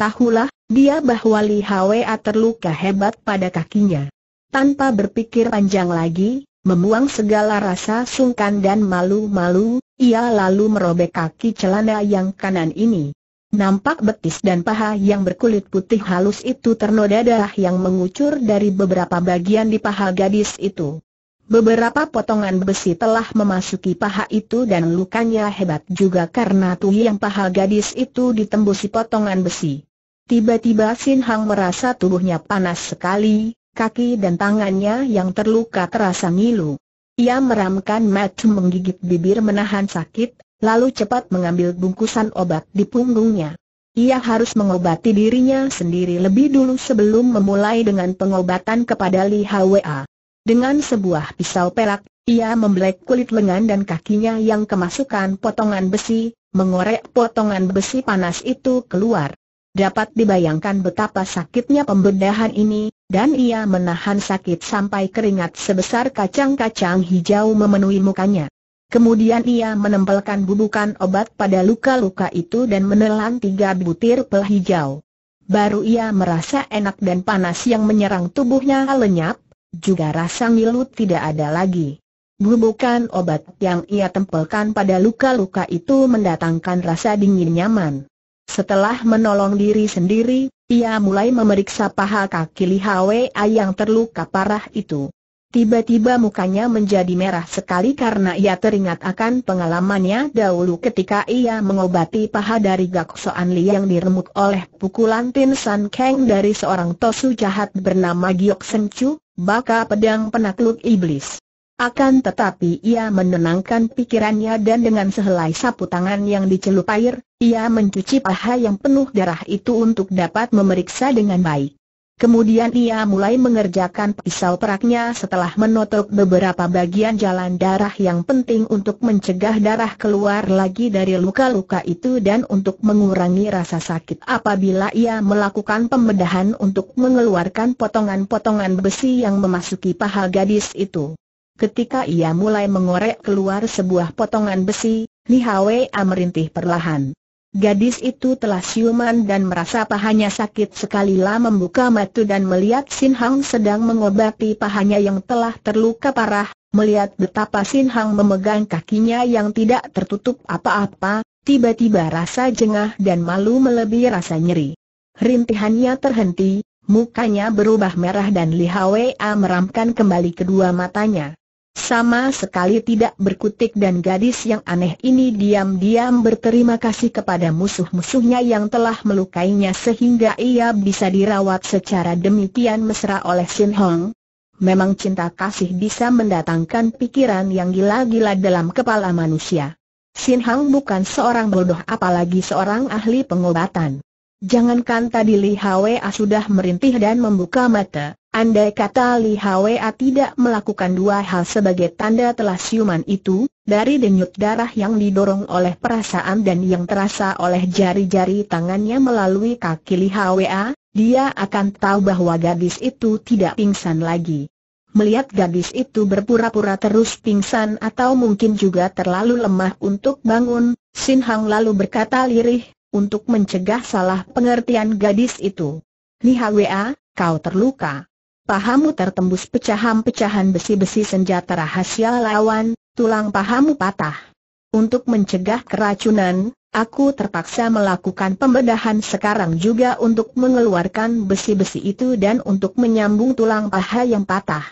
Tahulah, dia bahwa Li Hwa terluka hebat pada kakinya. Tanpa berpikir panjang lagi, membuang segala rasa sungkan dan malu-malu, ia lalu merobek kaki celana yang kanan ini. Nampak betis dan paha yang berkulit putih halus itu ternoda darah yang mengucur dari beberapa bagian di paha gadis itu. Beberapa potongan besi telah memasuki paha itu dan lukanya hebat juga karena yang paha gadis itu ditembusi potongan besi. Tiba-tiba Sin Hang merasa tubuhnya panas sekali, kaki dan tangannya yang terluka terasa ngilu. Ia meramkan mata menggigit bibir menahan sakit, lalu cepat mengambil bungkusan obat di punggungnya. Ia harus mengobati dirinya sendiri lebih dulu sebelum memulai dengan pengobatan kepada Li Hwa. Dengan sebuah pisau pelak, ia membelek kulit lengan dan kakinya yang kemasukan potongan besi, mengorek potongan besi panas itu keluar. Dapat dibayangkan betapa sakitnya pembedahan ini, dan ia menahan sakit sampai keringat sebesar kacang-kacang hijau memenuhi mukanya. Kemudian ia menempelkan bubukan obat pada luka-luka itu dan menelan tiga butir pel hijau. Baru ia merasa enak dan panas yang menyerang tubuhnya lenyap, juga rasa ngilu tidak ada lagi. Bubukan obat yang ia tempelkan pada luka-luka itu mendatangkan rasa dingin nyaman. Setelah menolong diri sendiri, ia mulai memeriksa paha kaki Li Hwa yang terluka parah itu. Tiba-tiba mukanya menjadi merah sekali karena ia teringat akan pengalamannya dahulu ketika ia mengobati paha dari Gaksoan Li yang diremuk oleh pukulan Tin San Kang dari seorang tosu jahat bernama Giok Sen Chu, baka pedang penakluk iblis. Akan tetapi ia menenangkan pikirannya dan dengan sehelai sapu tangan yang dicelup air, ia mencuci paha yang penuh darah itu untuk dapat memeriksa dengan baik. Kemudian ia mulai mengerjakan pisau peraknya setelah menotok beberapa bagian jalan darah yang penting untuk mencegah darah keluar lagi dari luka-luka itu dan untuk mengurangi rasa sakit apabila ia melakukan pembedahan untuk mengeluarkan potongan-potongan besi yang memasuki paha gadis itu. Ketika ia mulai mengorek keluar sebuah potongan besi, Li Hwa merintih perlahan. Gadis itu telah siuman dan merasa pahanya sakit sekali lah membuka mata dan melihat Sin Hang sedang mengobati pahanya yang telah terluka parah, melihat betapa Sin Hang memegang kakinya yang tidak tertutup apa-apa, tiba-tiba rasa jengah dan malu melebihi rasa nyeri. Rintihannya terhenti, mukanya berubah merah dan Li Hwa meramkan kembali kedua matanya. Sama sekali tidak berkutik dan gadis yang aneh ini diam-diam berterima kasih kepada musuh-musuhnya yang telah melukainya sehingga ia bisa dirawat secara demikian mesra oleh Sin Hong. Memang cinta kasih bisa mendatangkan pikiran yang gila-gila dalam kepala manusia. Sin Hong bukan seorang bodoh apalagi seorang ahli pengobatan. Jangankan tadi Li Hwa sudah merintih dan membuka mata, Andai kata Li Hwa tidak melakukan dua hal sebagai tanda telah siuman itu, dari denyut darah yang didorong oleh perasaan dan yang terasa oleh jari-jari tangannya melalui kaki Li Hwa, dia akan tahu bahwa gadis itu tidak pingsan lagi. Melihat gadis itu berpura-pura terus pingsan atau mungkin juga terlalu lemah untuk bangun, Sin Hang lalu berkata lirih, untuk mencegah salah pengertian gadis itu. Li Hwa, kau terluka. Pahamu tertembus pecahan-pecahan besi-besi senjata rahasia lawan, tulang pahamu patah. Untuk mencegah keracunan, aku terpaksa melakukan pembedahan sekarang juga untuk mengeluarkan besi-besi itu dan untuk menyambung tulang paha yang patah.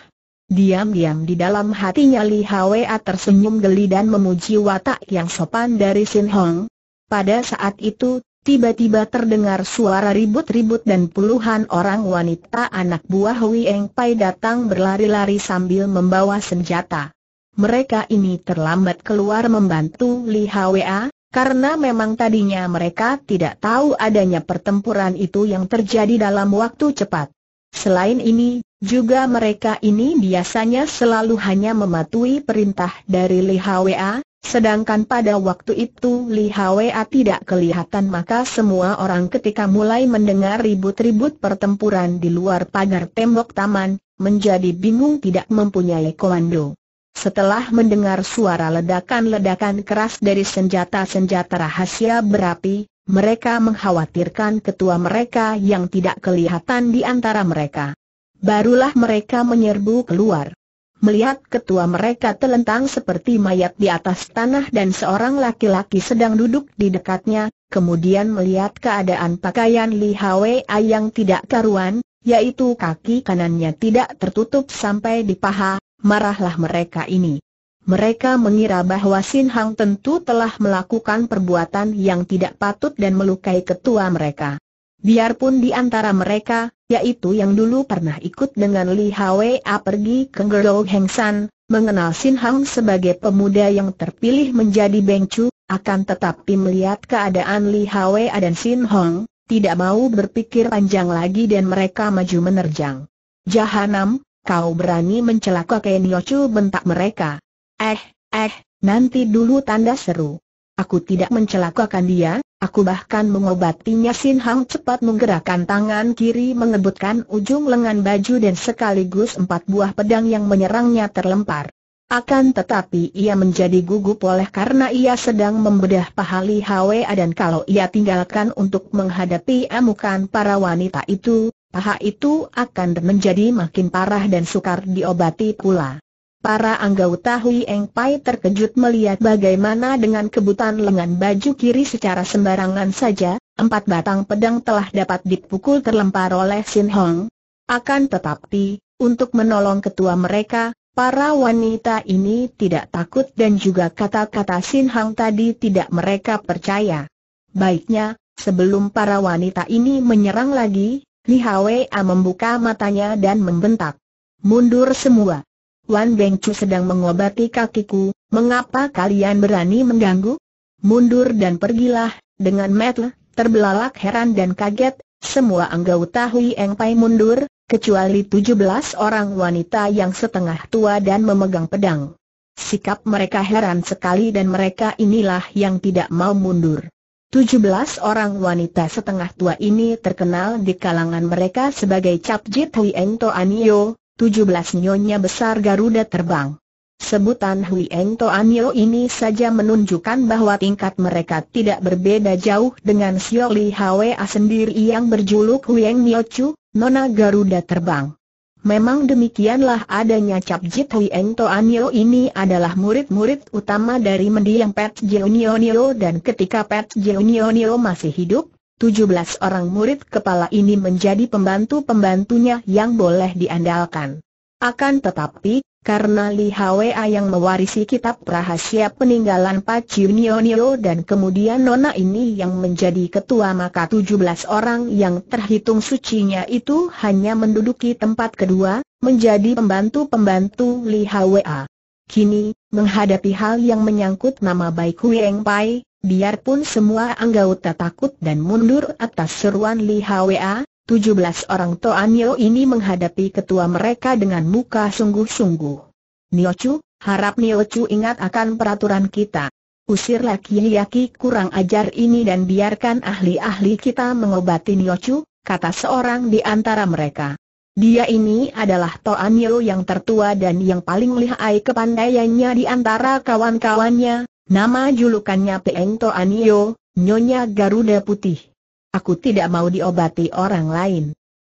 Diam-diam di dalam hatinya Li Hwa tersenyum geli dan memuji watak yang sopan dari Sin Hong. Pada saat itu, Tiba-tiba terdengar suara ribut-ribut dan puluhan orang wanita anak buah Hui Eng Pai datang berlari-lari sambil membawa senjata. Mereka ini terlambat keluar membantu Li Hwa, karena memang tadinya mereka tidak tahu adanya pertempuran itu yang terjadi dalam waktu cepat. Selain ini, juga mereka ini biasanya selalu hanya mematuhi perintah dari Li Hwa, Sedangkan pada waktu itu Li Hwa tidak kelihatan maka semua orang ketika mulai mendengar ribut-ribut pertempuran di luar pagar tembok taman, menjadi bingung tidak mempunyai komando. Setelah mendengar suara ledakan-ledakan keras dari senjata-senjata rahasia berapi, mereka mengkhawatirkan ketua mereka yang tidak kelihatan di antara mereka. Barulah mereka menyerbu keluar melihat ketua mereka telentang seperti mayat di atas tanah dan seorang laki-laki sedang duduk di dekatnya, kemudian melihat keadaan pakaian Li Hwa yang tidak karuan, yaitu kaki kanannya tidak tertutup sampai di paha, marahlah mereka ini. Mereka mengira bahwa Sin Hang tentu telah melakukan perbuatan yang tidak patut dan melukai ketua mereka. Biarpun di antara mereka, yaitu yang dulu pernah ikut dengan Li Hwa pergi ke Gerou San, mengenal Sin Hang sebagai pemuda yang terpilih menjadi Beng Chu, akan tetapi melihat keadaan Li Hwa dan Sin Hong, tidak mau berpikir panjang lagi dan mereka maju menerjang. Jahanam, kau berani mencela kakek bentak mereka. Eh, eh, nanti dulu tanda seru. Aku tidak mencelakakan dia, Aku bahkan mengobatinya Sin Hang cepat menggerakkan tangan kiri mengebutkan ujung lengan baju dan sekaligus empat buah pedang yang menyerangnya terlempar. Akan tetapi ia menjadi gugup oleh karena ia sedang membedah pahali Hwa dan kalau ia tinggalkan untuk menghadapi amukan para wanita itu, paha itu akan menjadi makin parah dan sukar diobati pula. Para anggota Hui Eng Pai terkejut melihat bagaimana dengan kebutan lengan baju kiri secara sembarangan saja, empat batang pedang telah dapat dipukul terlempar oleh Sin Hong. Akan tetapi, untuk menolong ketua mereka, para wanita ini tidak takut dan juga kata-kata Sin Hong tadi tidak mereka percaya. Baiknya, sebelum para wanita ini menyerang lagi, Li Hwa membuka matanya dan membentak. Mundur semua. Wan Bengcu sedang mengobati kakiku, mengapa kalian berani mengganggu? Mundur dan pergilah, dengan metel, terbelalak heran dan kaget, semua anggota Hui Eng Pai mundur, kecuali 17 orang wanita yang setengah tua dan memegang pedang. Sikap mereka heran sekali dan mereka inilah yang tidak mau mundur. 17 orang wanita setengah tua ini terkenal di kalangan mereka sebagai Capjit Hui Eng Anio. 17 nyonya besar Garuda terbang. Sebutan Hui Eng Toan Yo ini saja menunjukkan bahwa tingkat mereka tidak berbeda jauh dengan Xiao Li Hwa sendiri yang berjuluk Hui Eng Mio Chu, Nona Garuda Terbang. Memang demikianlah adanya Cap Jit Hui Eng Toan Yo ini adalah murid-murid utama dari mendiang Pet Jeonio Nio dan ketika Pet Jeonio Nio masih hidup, 17 orang murid kepala ini menjadi pembantu-pembantunya yang boleh diandalkan. Akan tetapi, karena Li Hwa yang mewarisi kitab rahasia peninggalan Paciu Nio dan kemudian Nona ini yang menjadi ketua maka 17 orang yang terhitung sucinya itu hanya menduduki tempat kedua, menjadi pembantu-pembantu Li Hwa. Kini, menghadapi hal yang menyangkut nama baik Huyeng Pai, Biarpun semua anggota takut dan mundur atas seruan Li Hwa, 17 orang Yeo ini menghadapi ketua mereka dengan muka sungguh-sungguh. Niochu, harap Chu ingat akan peraturan kita. Usirlah kiai-yaki kurang ajar ini dan biarkan ahli-ahli kita mengobati Nio Chu, kata seorang di antara mereka. Dia ini adalah Yeo yang tertua dan yang paling lihai kepandaiannya di antara kawan-kawannya, Nama julukannya Peng Anio, Nyonya Garuda Putih. Aku tidak mau diobati orang lain.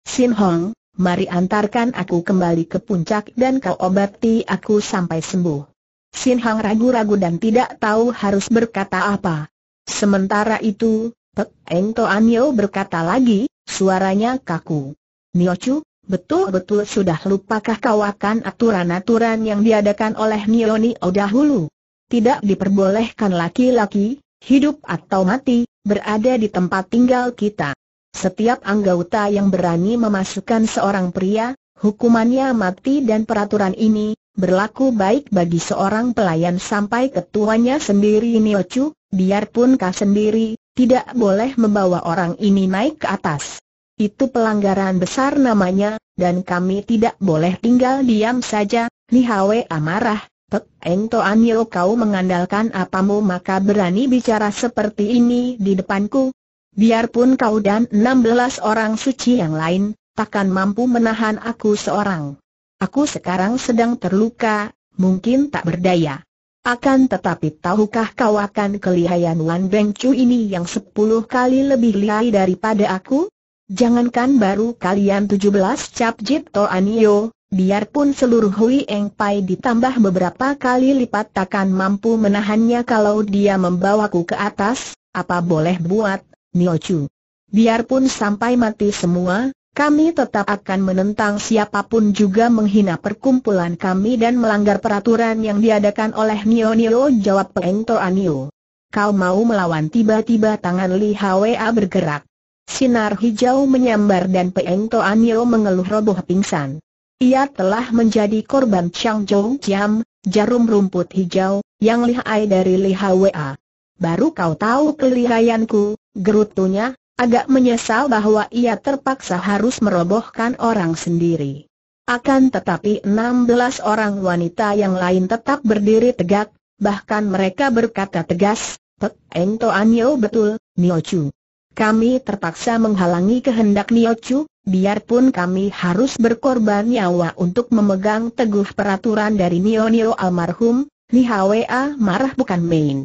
Sin Hong, mari antarkan aku kembali ke puncak dan kau obati aku sampai sembuh. Sin Hong ragu-ragu dan tidak tahu harus berkata apa. Sementara itu, Peng Anio berkata lagi, suaranya kaku. Niochu, betul-betul sudah lupakah kau akan aturan-aturan yang diadakan oleh Nio Nio dahulu? tidak diperbolehkan laki-laki, hidup atau mati, berada di tempat tinggal kita. Setiap anggota yang berani memasukkan seorang pria, hukumannya mati dan peraturan ini, berlaku baik bagi seorang pelayan sampai ketuanya sendiri Niochu, biarpun kau sendiri, tidak boleh membawa orang ini naik ke atas. Itu pelanggaran besar namanya, dan kami tidak boleh tinggal diam saja, Nihawe amarah, Pek Eng Toanio kau mengandalkan apamu maka berani bicara seperti ini di depanku. Biarpun kau dan 16 orang suci yang lain, takkan mampu menahan aku seorang. Aku sekarang sedang terluka, mungkin tak berdaya. Akan tetapi tahukah kau akan kelihayan Wan Beng Chu ini yang sepuluh kali lebih lihai daripada aku? Jangankan baru kalian tujuh belas cap To Anio. Biarpun seluruh Hui Eng Pai ditambah beberapa kali lipat takkan mampu menahannya kalau dia membawaku ke atas, apa boleh buat, Niochu. Biarpun sampai mati semua, kami tetap akan menentang siapapun juga menghina perkumpulan kami dan melanggar peraturan yang diadakan oleh Nio Nio jawab Peng Toa Anio. Kau mau melawan tiba-tiba tangan Li Hwa bergerak. Sinar hijau menyambar dan Peng Toa Anio mengeluh roboh pingsan. Ia telah menjadi korban Chang Jam, jarum rumput hijau, yang lihai dari wa. Baru kau tahu kelihayanku, gerutunya, agak menyesal bahwa ia terpaksa harus merobohkan orang sendiri. Akan tetapi 16 orang wanita yang lain tetap berdiri tegak, bahkan mereka berkata tegas, Pek Eng Toan Nio betul, Nio Chu. Kami terpaksa menghalangi kehendak Nio Chu, Biarpun kami harus berkorban nyawa untuk memegang teguh peraturan dari Nio Nio almarhum, Ni Hwa marah bukan main.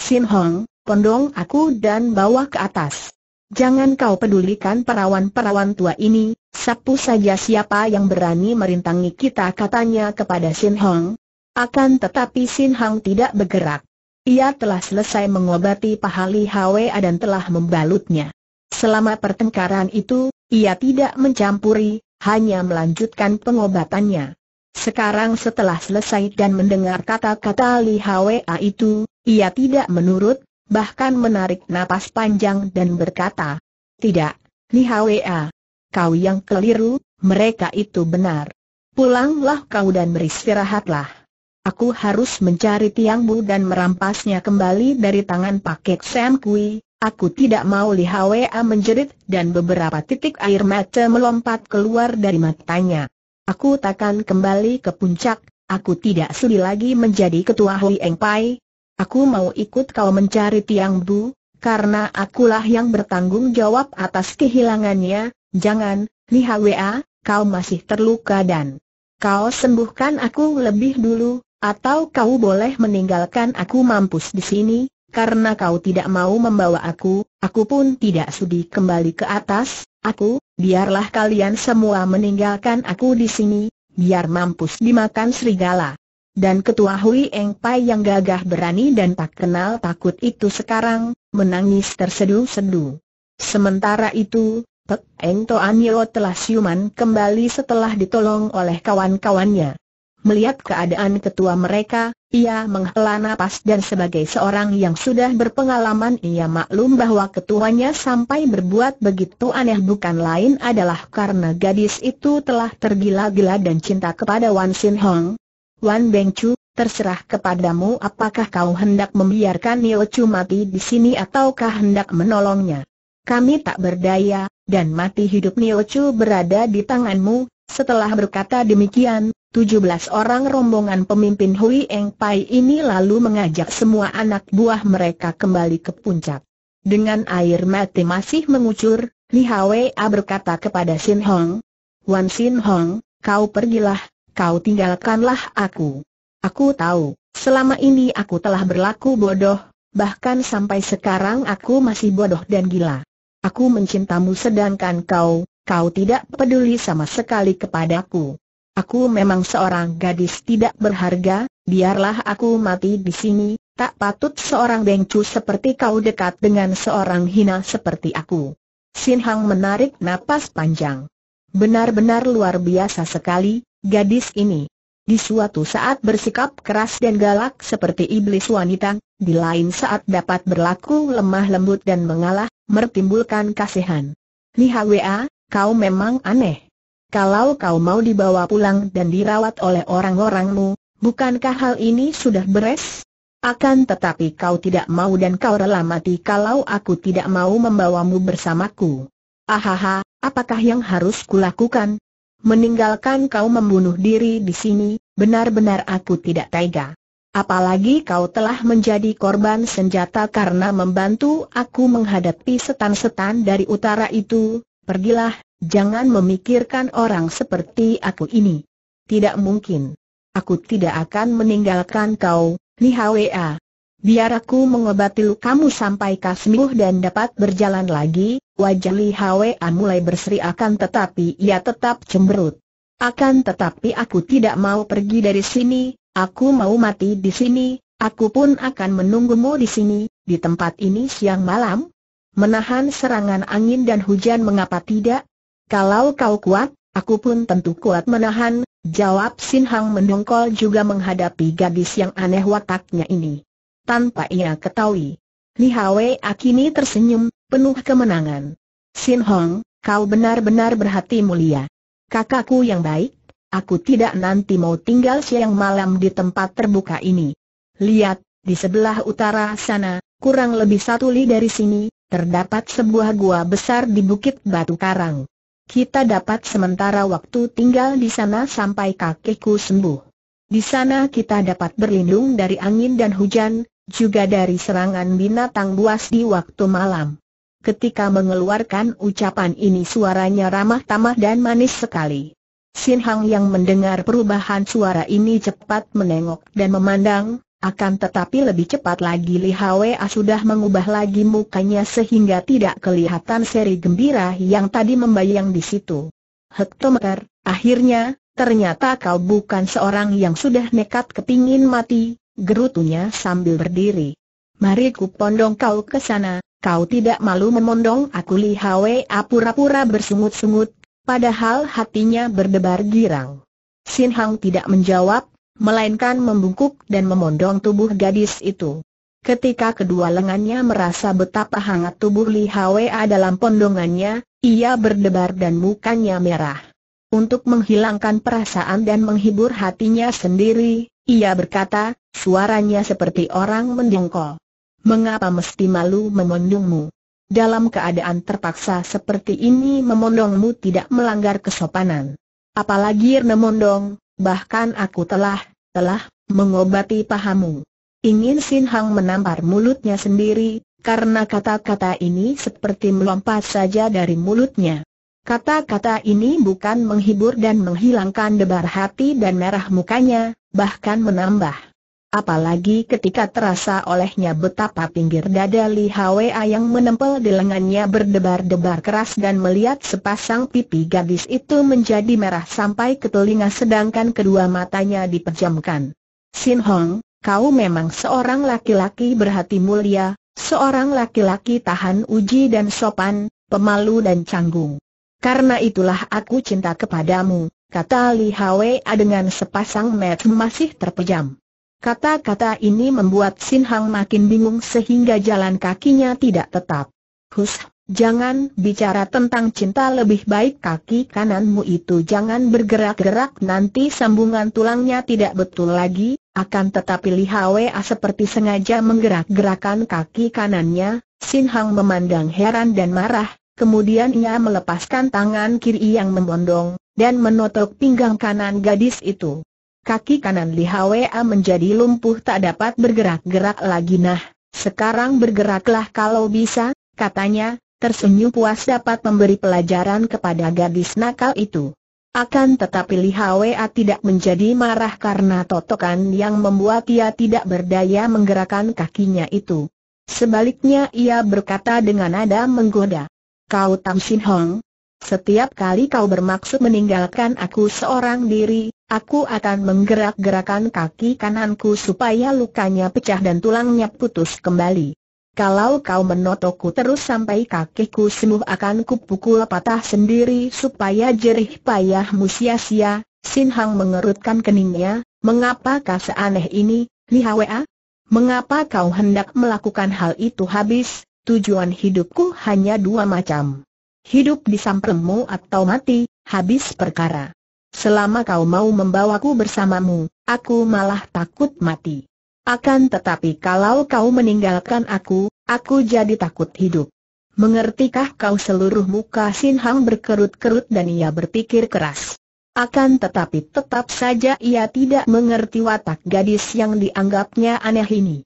Sin Hong, kondong aku dan bawa ke atas. Jangan kau pedulikan perawan-perawan tua ini, sapu saja siapa yang berani merintangi kita katanya kepada Sin Hong. Akan tetapi Sin Hong tidak bergerak. Ia telah selesai mengobati pahali Hwa dan telah membalutnya. Selama pertengkaran itu, ia tidak mencampuri, hanya melanjutkan pengobatannya. Sekarang setelah selesai dan mendengar kata-kata Li Hwa itu, ia tidak menurut, bahkan menarik napas panjang dan berkata, Tidak, Li Hwa, kau yang keliru, mereka itu benar. Pulanglah kau dan beristirahatlah. Aku harus mencari Tiang Bu dan merampasnya kembali dari tangan Pak Kek Sam Kui, Aku tidak mau Li Hwa menjerit dan beberapa titik air mata melompat keluar dari matanya. Aku takkan kembali ke puncak, aku tidak sudi lagi menjadi ketua Hui Eng Pai. Aku mau ikut kau mencari Tiang Bu, karena akulah yang bertanggung jawab atas kehilangannya. Jangan, Li Hwa, kau masih terluka dan kau sembuhkan aku lebih dulu, atau kau boleh meninggalkan aku mampus di sini, karena kau tidak mau membawa aku, aku pun tidak sudi kembali ke atas, aku, biarlah kalian semua meninggalkan aku di sini, biar mampus dimakan serigala. Dan ketua Hui Eng Pai yang gagah berani dan tak kenal takut itu sekarang, menangis tersedu-sedu. Sementara itu, Pek Eng Yeo telah siuman kembali setelah ditolong oleh kawan-kawannya. Melihat keadaan ketua mereka, ia menghela nafas dan sebagai seorang yang sudah berpengalaman ia maklum bahwa ketuanya sampai berbuat begitu aneh bukan lain adalah karena gadis itu telah tergila-gila dan cinta kepada Wan Sin Hong. Wan Beng Chu, terserah kepadamu apakah kau hendak membiarkan Nio Chu mati di sini ataukah hendak menolongnya. Kami tak berdaya, dan mati hidup Nio Chu berada di tanganmu, setelah berkata demikian, 17 orang rombongan pemimpin Hui Eng Pai ini lalu mengajak semua anak buah mereka kembali ke puncak. Dengan air mati masih mengucur, Li Hwa berkata kepada Sin Hong, Wan Sin Hong, kau pergilah, kau tinggalkanlah aku. Aku tahu, selama ini aku telah berlaku bodoh, bahkan sampai sekarang aku masih bodoh dan gila. Aku mencintamu sedangkan kau, kau tidak peduli sama sekali kepadaku. Aku memang seorang gadis tidak berharga, biarlah aku mati di sini, tak patut seorang bengcu seperti kau dekat dengan seorang hina seperti aku. Sin Hang menarik napas panjang. Benar-benar luar biasa sekali, gadis ini. Di suatu saat bersikap keras dan galak seperti iblis wanita, di lain saat dapat berlaku lemah lembut dan mengalah, mertimbulkan kasihan. Li Hwa, kau memang aneh. Kalau kau mau dibawa pulang dan dirawat oleh orang-orangmu, bukankah hal ini sudah beres? Akan tetapi kau tidak mau dan kau rela mati kalau aku tidak mau membawamu bersamaku. Ahaha, apakah yang harus kulakukan? Meninggalkan kau membunuh diri di sini, benar-benar aku tidak tega. Apalagi kau telah menjadi korban senjata karena membantu aku menghadapi setan-setan dari utara itu, pergilah, Jangan memikirkan orang seperti aku ini. Tidak mungkin. Aku tidak akan meninggalkan kau, Nihawea. Biar aku mengobati kamu sampai kau sembuh dan dapat berjalan lagi, wajah Nihawea mulai berseri akan tetapi ia tetap cemberut. Akan tetapi aku tidak mau pergi dari sini, aku mau mati di sini, aku pun akan menunggumu di sini, di tempat ini siang malam. Menahan serangan angin dan hujan mengapa tidak, kalau kau kuat, aku pun tentu kuat menahan, jawab Sin Hang mendongkol juga menghadapi gadis yang aneh wataknya ini. Tanpa ia ketahui, Li Hwe Akini tersenyum, penuh kemenangan. Sin Hong, kau benar-benar berhati mulia. Kakakku yang baik, aku tidak nanti mau tinggal siang malam di tempat terbuka ini. Lihat, di sebelah utara sana, kurang lebih satu li dari sini, terdapat sebuah gua besar di Bukit Batu Karang. Kita dapat sementara waktu tinggal di sana sampai kakekku sembuh. Di sana kita dapat berlindung dari angin dan hujan, juga dari serangan binatang buas di waktu malam. Ketika mengeluarkan ucapan ini suaranya ramah tamah dan manis sekali. Sin Hang yang mendengar perubahan suara ini cepat menengok dan memandang, akan tetapi lebih cepat lagi Li Hwa sudah mengubah lagi mukanya sehingga tidak kelihatan seri gembira yang tadi membayang di situ. Hektometer, akhirnya, ternyata kau bukan seorang yang sudah nekat kepingin mati, gerutunya sambil berdiri. Mari ku pondong kau ke sana, kau tidak malu memondong aku Li Hwa pura-pura bersungut-sungut, padahal hatinya berdebar girang. Sin Hang tidak menjawab, melainkan membungkuk dan memondong tubuh gadis itu. Ketika kedua lengannya merasa betapa hangat tubuh Li Hwa dalam pondongannya, ia berdebar dan mukanya merah. Untuk menghilangkan perasaan dan menghibur hatinya sendiri, ia berkata, suaranya seperti orang mendengkol. Mengapa mesti malu memondongmu? Dalam keadaan terpaksa seperti ini memondongmu tidak melanggar kesopanan. Apalagi memondong, bahkan aku telah telah mengobati pahamu. Ingin Sin Hang menampar mulutnya sendiri, karena kata-kata ini seperti melompat saja dari mulutnya. Kata-kata ini bukan menghibur dan menghilangkan debar hati dan merah mukanya, bahkan menambah. Apalagi ketika terasa olehnya betapa pinggir dada Li Hwa yang menempel di lengannya berdebar-debar keras dan melihat sepasang pipi gadis itu menjadi merah sampai ke telinga sedangkan kedua matanya dipejamkan. Sin Hong, kau memang seorang laki-laki berhati mulia, seorang laki-laki tahan uji dan sopan, pemalu dan canggung. Karena itulah aku cinta kepadamu, kata Li Hwa dengan sepasang mata masih terpejam. Kata-kata ini membuat Sin Hang makin bingung sehingga jalan kakinya tidak tetap. Hus, jangan bicara tentang cinta lebih baik kaki kananmu itu jangan bergerak-gerak nanti sambungan tulangnya tidak betul lagi, akan tetapi Li Hwa seperti sengaja menggerak-gerakan kaki kanannya, Sin Hang memandang heran dan marah, kemudian ia melepaskan tangan kiri yang membondong, dan menotok pinggang kanan gadis itu. Kaki kanan Li Hwa menjadi lumpuh tak dapat bergerak-gerak lagi nah, sekarang bergeraklah kalau bisa, katanya, tersenyum puas dapat memberi pelajaran kepada gadis nakal itu. Akan tetapi Li Hwa tidak menjadi marah karena totokan yang membuat ia tidak berdaya menggerakkan kakinya itu. Sebaliknya ia berkata dengan nada menggoda. Kau Tam Sin Hong, setiap kali kau bermaksud meninggalkan aku seorang diri, Aku akan menggerak-gerakan kaki kananku supaya lukanya pecah dan tulangnya putus kembali. Kalau kau menotokku terus sampai kakiku sembuh akan kupukul patah sendiri supaya jerih payahmu sia-sia, Sin Hang mengerutkan keningnya, mengapa kau seaneh ini, Li Hwa? Mengapa kau hendak melakukan hal itu habis, tujuan hidupku hanya dua macam. Hidup di sampermu atau mati, habis perkara. Selama kau mau membawaku bersamamu, aku malah takut mati. Akan tetapi kalau kau meninggalkan aku, aku jadi takut hidup. Mengertikah kau seluruh muka Sin Hang berkerut-kerut dan ia berpikir keras. Akan tetapi tetap saja ia tidak mengerti watak gadis yang dianggapnya aneh ini.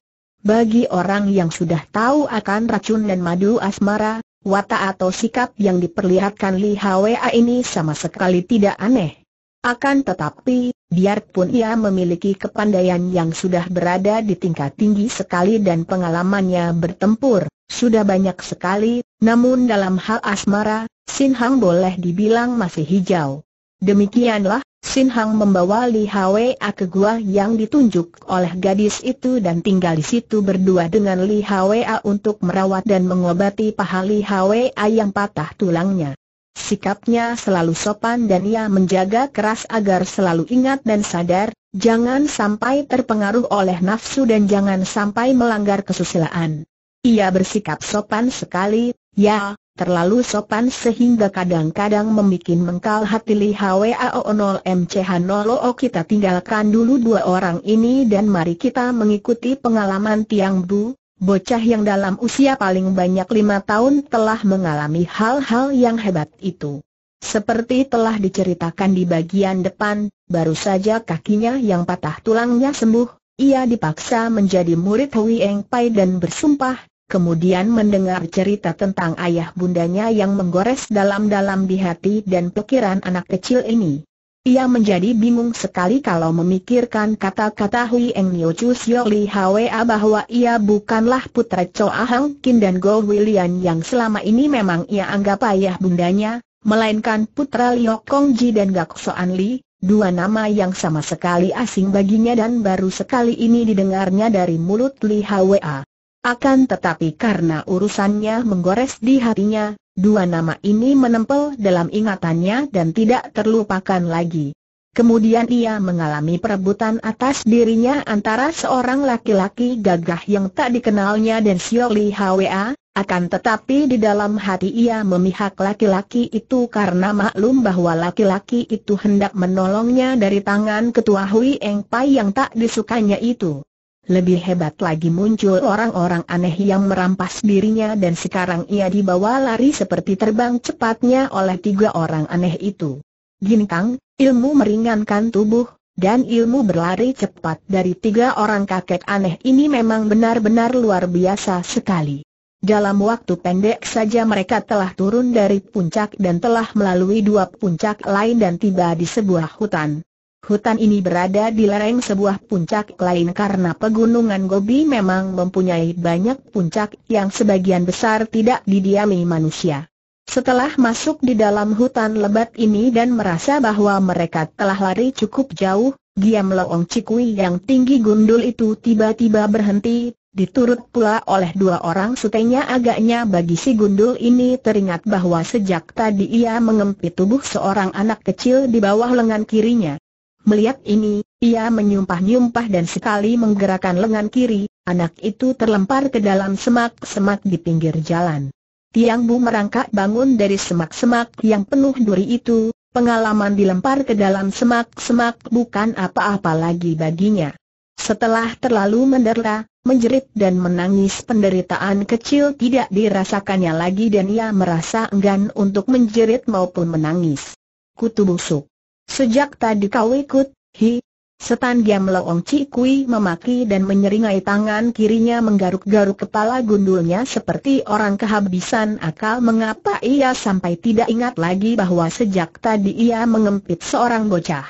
Bagi orang yang sudah tahu akan racun dan madu asmara, watak atau sikap yang diperlihatkan Li Hwa ini sama sekali tidak aneh. Akan tetapi, biarpun ia memiliki kepandaian yang sudah berada di tingkat tinggi sekali dan pengalamannya bertempur, sudah banyak sekali, namun dalam hal asmara, Sin Hang boleh dibilang masih hijau. Demikianlah, Sin Hang membawa Li Hwa ke gua yang ditunjuk oleh gadis itu dan tinggal di situ berdua dengan Li Hwa untuk merawat dan mengobati paha Li Hwa yang patah tulangnya. Sikapnya selalu sopan dan ia menjaga keras agar selalu ingat dan sadar, jangan sampai terpengaruh oleh nafsu dan jangan sampai melanggar kesusilaan. Ia bersikap sopan sekali, ya, terlalu sopan sehingga kadang-kadang membuat mengkal hati Li Hwao0 MCH0O kita tinggalkan dulu dua orang ini dan mari kita mengikuti pengalaman Tiang Bu, Bocah yang dalam usia paling banyak lima tahun telah mengalami hal-hal yang hebat itu. Seperti telah diceritakan di bagian depan, baru saja kakinya yang patah tulangnya sembuh, ia dipaksa menjadi murid Hui Eng Pai dan bersumpah, kemudian mendengar cerita tentang ayah bundanya yang menggores dalam-dalam di hati dan pikiran anak kecil ini. Ia menjadi bingung sekali kalau memikirkan kata-kata Hui Eng Nio Chu Siu Li Hwa bahwa ia bukanlah putra Choa Hang Kin dan Go William yang selama ini memang ia anggap ayah bundanya, melainkan putra Liok Kong Ji dan Gak Soan Li, dua nama yang sama sekali asing baginya dan baru sekali ini didengarnya dari mulut Li Hwa. Akan tetapi karena urusannya menggores di hatinya, Dua nama ini menempel dalam ingatannya dan tidak terlupakan lagi. Kemudian ia mengalami perebutan atas dirinya antara seorang laki-laki gagah yang tak dikenalnya dan Sioli Hwa, akan tetapi di dalam hati ia memihak laki-laki itu karena maklum bahwa laki-laki itu hendak menolongnya dari tangan ketua Hui Eng Pai yang tak disukanya itu. Lebih hebat lagi muncul orang-orang aneh yang merampas dirinya dan sekarang ia dibawa lari seperti terbang cepatnya oleh tiga orang aneh itu. Gintang, ilmu meringankan tubuh, dan ilmu berlari cepat dari tiga orang kakek aneh ini memang benar-benar luar biasa sekali. Dalam waktu pendek saja mereka telah turun dari puncak dan telah melalui dua puncak lain dan tiba di sebuah hutan. Hutan ini berada di lereng sebuah puncak lain karena pegunungan Gobi memang mempunyai banyak puncak yang sebagian besar tidak didiami manusia. Setelah masuk di dalam hutan lebat ini dan merasa bahwa mereka telah lari cukup jauh, Giam Loong Cikui yang tinggi gundul itu tiba-tiba berhenti, diturut pula oleh dua orang sutenya agaknya bagi si gundul ini teringat bahwa sejak tadi ia mengempit tubuh seorang anak kecil di bawah lengan kirinya. Melihat ini, ia menyumpah-nyumpah dan sekali menggerakkan lengan kiri, anak itu terlempar ke dalam semak-semak di pinggir jalan. Tiang Bu merangkak bangun dari semak-semak yang penuh duri itu, pengalaman dilempar ke dalam semak-semak bukan apa-apa lagi baginya. Setelah terlalu mendera, menjerit dan menangis penderitaan kecil tidak dirasakannya lagi dan ia merasa enggan untuk menjerit maupun menangis. Kutu busuk. Sejak tadi kau ikut, hi. Setan Giam Leong Cikui Kui memaki dan menyeringai tangan kirinya menggaruk-garuk kepala gundulnya seperti orang kehabisan akal mengapa ia sampai tidak ingat lagi bahwa sejak tadi ia mengempit seorang bocah.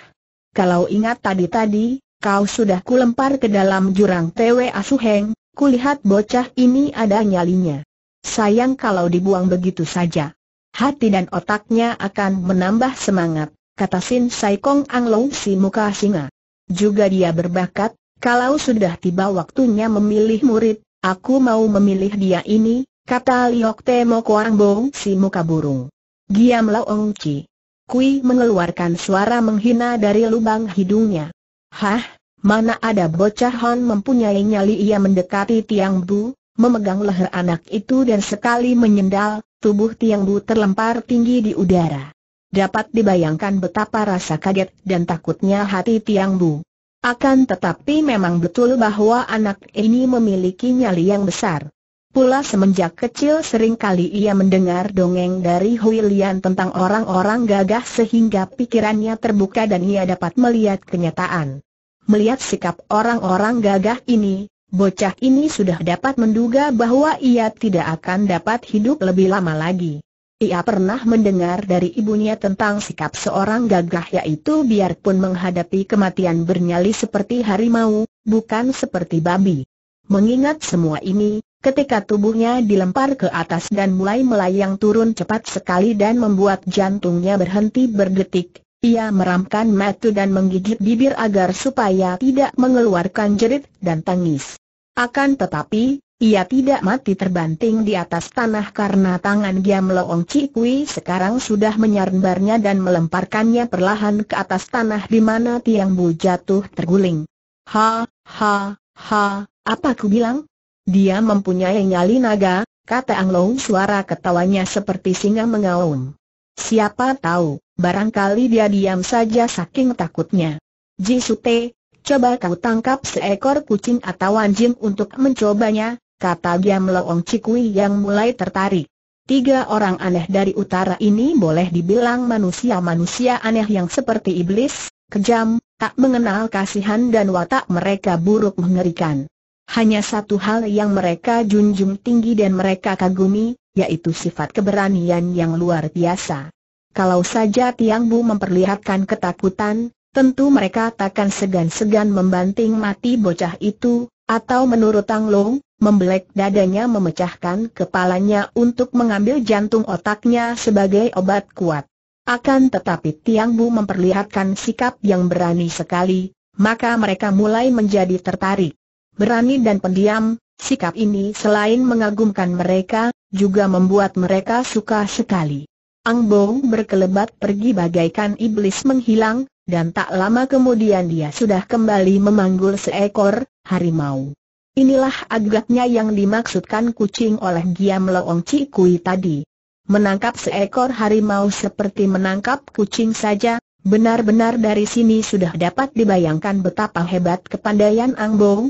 Kalau ingat tadi-tadi, kau sudah kulempar ke dalam jurang TW Asuheng, kulihat bocah ini ada nyalinya. Sayang kalau dibuang begitu saja. Hati dan otaknya akan menambah semangat kata Sin Sai Kong Anglong si muka singa. Juga dia berbakat, kalau sudah tiba waktunya memilih murid, aku mau memilih dia ini, kata Liok Temo Kuang si muka burung. Diamlah Ong Chi. Kui mengeluarkan suara menghina dari lubang hidungnya. Hah, mana ada bocah Hon mempunyai nyali ia mendekati Tiang Bu, memegang leher anak itu dan sekali menyendal, tubuh Tiang Bu terlempar tinggi di udara. Dapat dibayangkan betapa rasa kaget dan takutnya hati Tiang Bu. Akan tetapi memang betul bahwa anak ini memiliki nyali yang besar. Pula semenjak kecil sering kali ia mendengar dongeng dari Huilian tentang orang-orang gagah sehingga pikirannya terbuka dan ia dapat melihat kenyataan. Melihat sikap orang-orang gagah ini, bocah ini sudah dapat menduga bahwa ia tidak akan dapat hidup lebih lama lagi. Ia pernah mendengar dari ibunya tentang sikap seorang gagah yaitu biarpun menghadapi kematian bernyali seperti harimau, bukan seperti babi. Mengingat semua ini, ketika tubuhnya dilempar ke atas dan mulai melayang turun cepat sekali dan membuat jantungnya berhenti berdetik, ia meramkan mata dan menggigit bibir agar supaya tidak mengeluarkan jerit dan tangis. Akan tetapi, ia tidak mati terbanting di atas tanah karena tangan Giam Loong Cikui sekarang sudah menyarbarnya dan melemparkannya perlahan ke atas tanah di mana Tiang Bu jatuh terguling. Ha, ha, ha, apa ku bilang? Dia mempunyai nyali naga, kata Ang Loong suara ketawanya seperti singa mengaum. Siapa tahu, barangkali dia diam saja saking takutnya. Ji Jisute, coba kau tangkap seekor kucing atau anjing untuk mencobanya, kata Giam Loong Cikui yang mulai tertarik. Tiga orang aneh dari utara ini boleh dibilang manusia-manusia aneh yang seperti iblis, kejam, tak mengenal kasihan dan watak mereka buruk mengerikan. Hanya satu hal yang mereka junjung tinggi dan mereka kagumi, yaitu sifat keberanian yang luar biasa. Kalau saja Tiang Bu memperlihatkan ketakutan, tentu mereka takkan segan-segan membanting mati bocah itu, atau menurut Tang Long, Membelek dadanya memecahkan kepalanya untuk mengambil jantung otaknya sebagai obat kuat. Akan tetapi Tiang Bu memperlihatkan sikap yang berani sekali, maka mereka mulai menjadi tertarik. Berani dan pendiam, sikap ini selain mengagumkan mereka, juga membuat mereka suka sekali. Ang Bong berkelebat pergi bagaikan iblis menghilang, dan tak lama kemudian dia sudah kembali memanggul seekor harimau. Inilah agaknya yang dimaksudkan kucing oleh Giam Loong Cikui tadi. Menangkap seekor harimau seperti menangkap kucing saja, benar-benar dari sini sudah dapat dibayangkan betapa hebat kepandaian Ang Bong.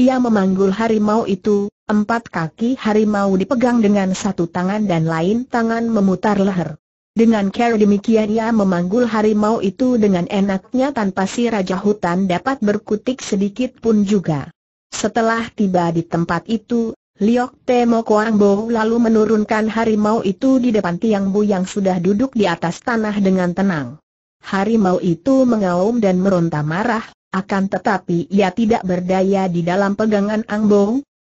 Ia memanggul harimau itu, empat kaki harimau dipegang dengan satu tangan dan lain tangan memutar leher. Dengan care demikian ia memanggul harimau itu dengan enaknya tanpa si Raja Hutan dapat berkutik sedikit pun juga. Setelah tiba di tempat itu, Liok Temo Kuang Bo lalu menurunkan harimau itu di depan tiang Bu yang sudah duduk di atas tanah dengan tenang. Harimau itu mengaum dan meronta marah, akan tetapi ia tidak berdaya di dalam pegangan Ang Bo.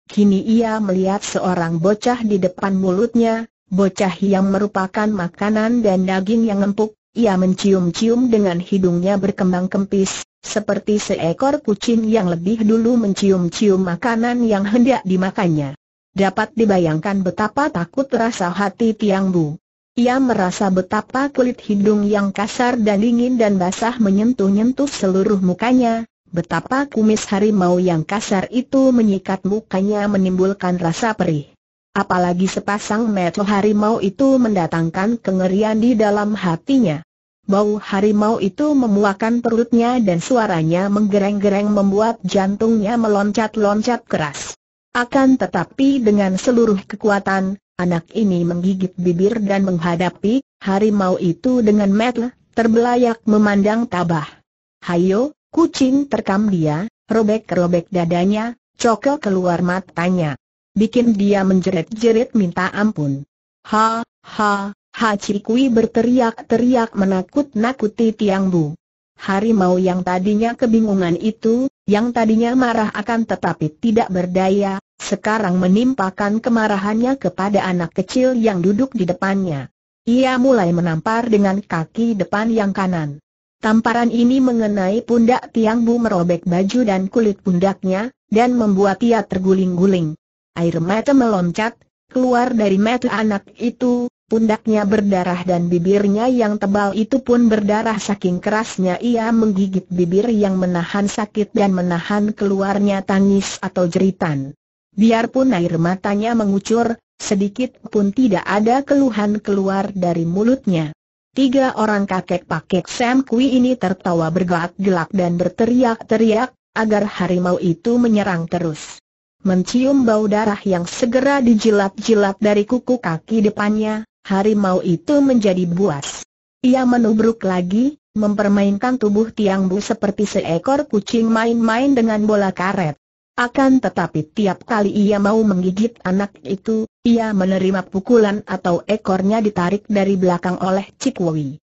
Kini ia melihat seorang bocah di depan mulutnya, bocah yang merupakan makanan dan daging yang empuk, ia mencium-cium dengan hidungnya berkembang kempis, seperti seekor kucing yang lebih dulu mencium-cium makanan yang hendak dimakannya. Dapat dibayangkan betapa takut rasa hati Tiang Bu. Ia merasa betapa kulit hidung yang kasar dan dingin dan basah menyentuh-nyentuh seluruh mukanya, betapa kumis harimau yang kasar itu menyikat mukanya menimbulkan rasa perih. Apalagi sepasang mata harimau itu mendatangkan kengerian di dalam hatinya. Bau harimau itu memuakan perutnya dan suaranya menggereng-gereng membuat jantungnya meloncat-loncat keras. Akan tetapi dengan seluruh kekuatan, anak ini menggigit bibir dan menghadapi harimau itu dengan metel, terbelayak memandang tabah. Hayo, kucing terkam dia, robek-robek dadanya, cokel keluar matanya. Bikin dia menjerit-jerit minta ampun. Ha, ha, Hachi Kui berteriak-teriak menakut-nakuti Tiang Bu. Harimau yang tadinya kebingungan itu, yang tadinya marah akan tetapi tidak berdaya, sekarang menimpakan kemarahannya kepada anak kecil yang duduk di depannya. Ia mulai menampar dengan kaki depan yang kanan. Tamparan ini mengenai pundak Tiang Bu merobek baju dan kulit pundaknya, dan membuat ia terguling-guling. Air mata meloncat, keluar dari mata anak itu, pundaknya berdarah dan bibirnya yang tebal itu pun berdarah saking kerasnya ia menggigit bibir yang menahan sakit dan menahan keluarnya tangis atau jeritan. Biarpun air matanya mengucur, sedikit pun tidak ada keluhan keluar dari mulutnya. Tiga orang kakek pakek Sam Kui ini tertawa bergelak-gelak dan berteriak-teriak, agar harimau itu menyerang terus. Mencium bau darah yang segera dijilat-jilat dari kuku kaki depannya, harimau itu menjadi buas. Ia menubruk lagi, mempermainkan tubuh Tiang Bu seperti seekor kucing main-main dengan bola karet. Akan tetapi tiap kali ia mau menggigit anak itu, ia menerima pukulan atau ekornya ditarik dari belakang oleh Cikwi.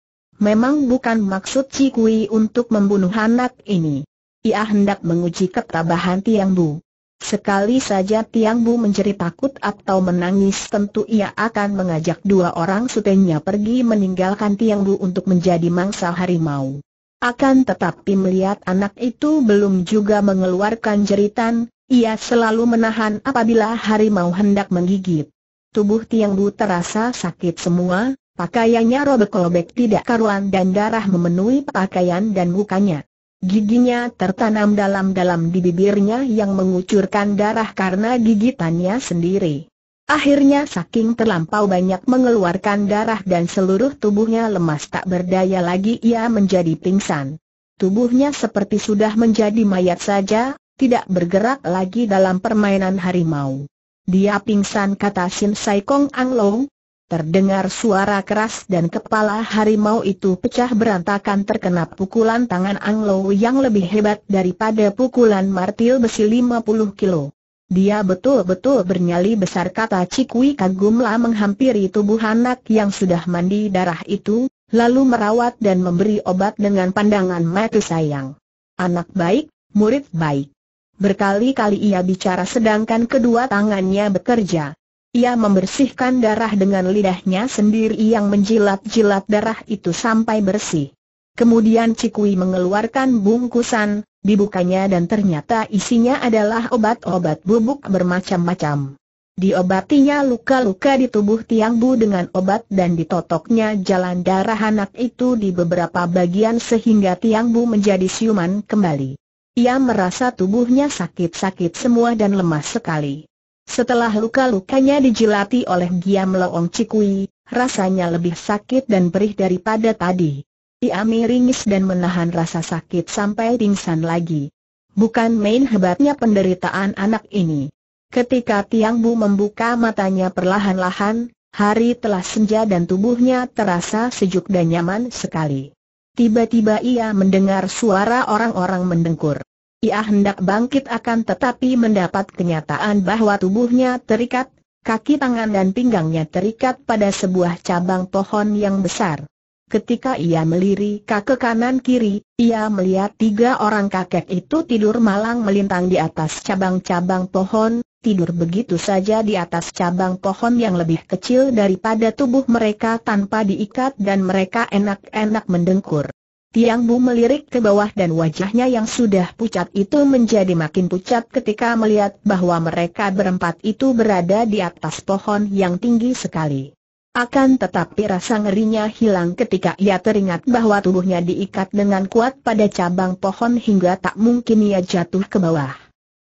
Memang bukan maksud Cikwi untuk membunuh anak ini. Ia hendak menguji ketabahan Tiang Bu. Sekali saja Tiang Bu menjerit takut atau menangis tentu ia akan mengajak dua orang sutenya pergi meninggalkan Tiang Bu untuk menjadi mangsa harimau. Akan tetapi melihat anak itu belum juga mengeluarkan jeritan, ia selalu menahan apabila harimau hendak menggigit. Tubuh Tiang Bu terasa sakit semua, pakaiannya robek-robek tidak karuan dan darah memenuhi pakaian dan mukanya. Giginya tertanam dalam-dalam di bibirnya yang mengucurkan darah karena gigitannya sendiri. Akhirnya saking terlampau banyak mengeluarkan darah dan seluruh tubuhnya lemas tak berdaya lagi ia menjadi pingsan. Tubuhnya seperti sudah menjadi mayat saja, tidak bergerak lagi dalam permainan harimau. Dia pingsan kata Sin Sai Kong Ang Long, Terdengar suara keras dan kepala harimau itu pecah berantakan terkena pukulan tangan Anglo yang lebih hebat daripada pukulan martil besi 50 kilo. Dia betul-betul bernyali besar kata Cikwi kagumlah menghampiri tubuh anak yang sudah mandi darah itu, lalu merawat dan memberi obat dengan pandangan mata sayang. Anak baik, murid baik. Berkali-kali ia bicara sedangkan kedua tangannya bekerja. Ia membersihkan darah dengan lidahnya sendiri yang menjilat-jilat darah itu sampai bersih. Kemudian Cikui mengeluarkan bungkusan, dibukanya dan ternyata isinya adalah obat-obat bubuk bermacam-macam. Diobatinya luka-luka di tubuh Tiang Bu dengan obat dan ditotoknya jalan darah anak itu di beberapa bagian sehingga Tiang Bu menjadi siuman kembali. Ia merasa tubuhnya sakit-sakit semua dan lemah sekali. Setelah luka-lukanya dijilati oleh Giam Loong Cikui, rasanya lebih sakit dan perih daripada tadi. Ia miringis dan menahan rasa sakit sampai pingsan lagi. Bukan main hebatnya penderitaan anak ini. Ketika Tiang Bu membuka matanya perlahan-lahan, hari telah senja dan tubuhnya terasa sejuk dan nyaman sekali. Tiba-tiba ia mendengar suara orang-orang mendengkur. Ia hendak bangkit akan tetapi mendapat kenyataan bahwa tubuhnya terikat, kaki tangan dan pinggangnya terikat pada sebuah cabang pohon yang besar. Ketika ia melirik ke kanan kiri, ia melihat tiga orang kakek itu tidur malang melintang di atas cabang-cabang pohon, tidur begitu saja di atas cabang pohon yang lebih kecil daripada tubuh mereka tanpa diikat dan mereka enak-enak mendengkur. Tiang Bu melirik ke bawah dan wajahnya yang sudah pucat itu menjadi makin pucat ketika melihat bahwa mereka berempat itu berada di atas pohon yang tinggi sekali. Akan tetapi rasa ngerinya hilang ketika ia teringat bahwa tubuhnya diikat dengan kuat pada cabang pohon hingga tak mungkin ia jatuh ke bawah.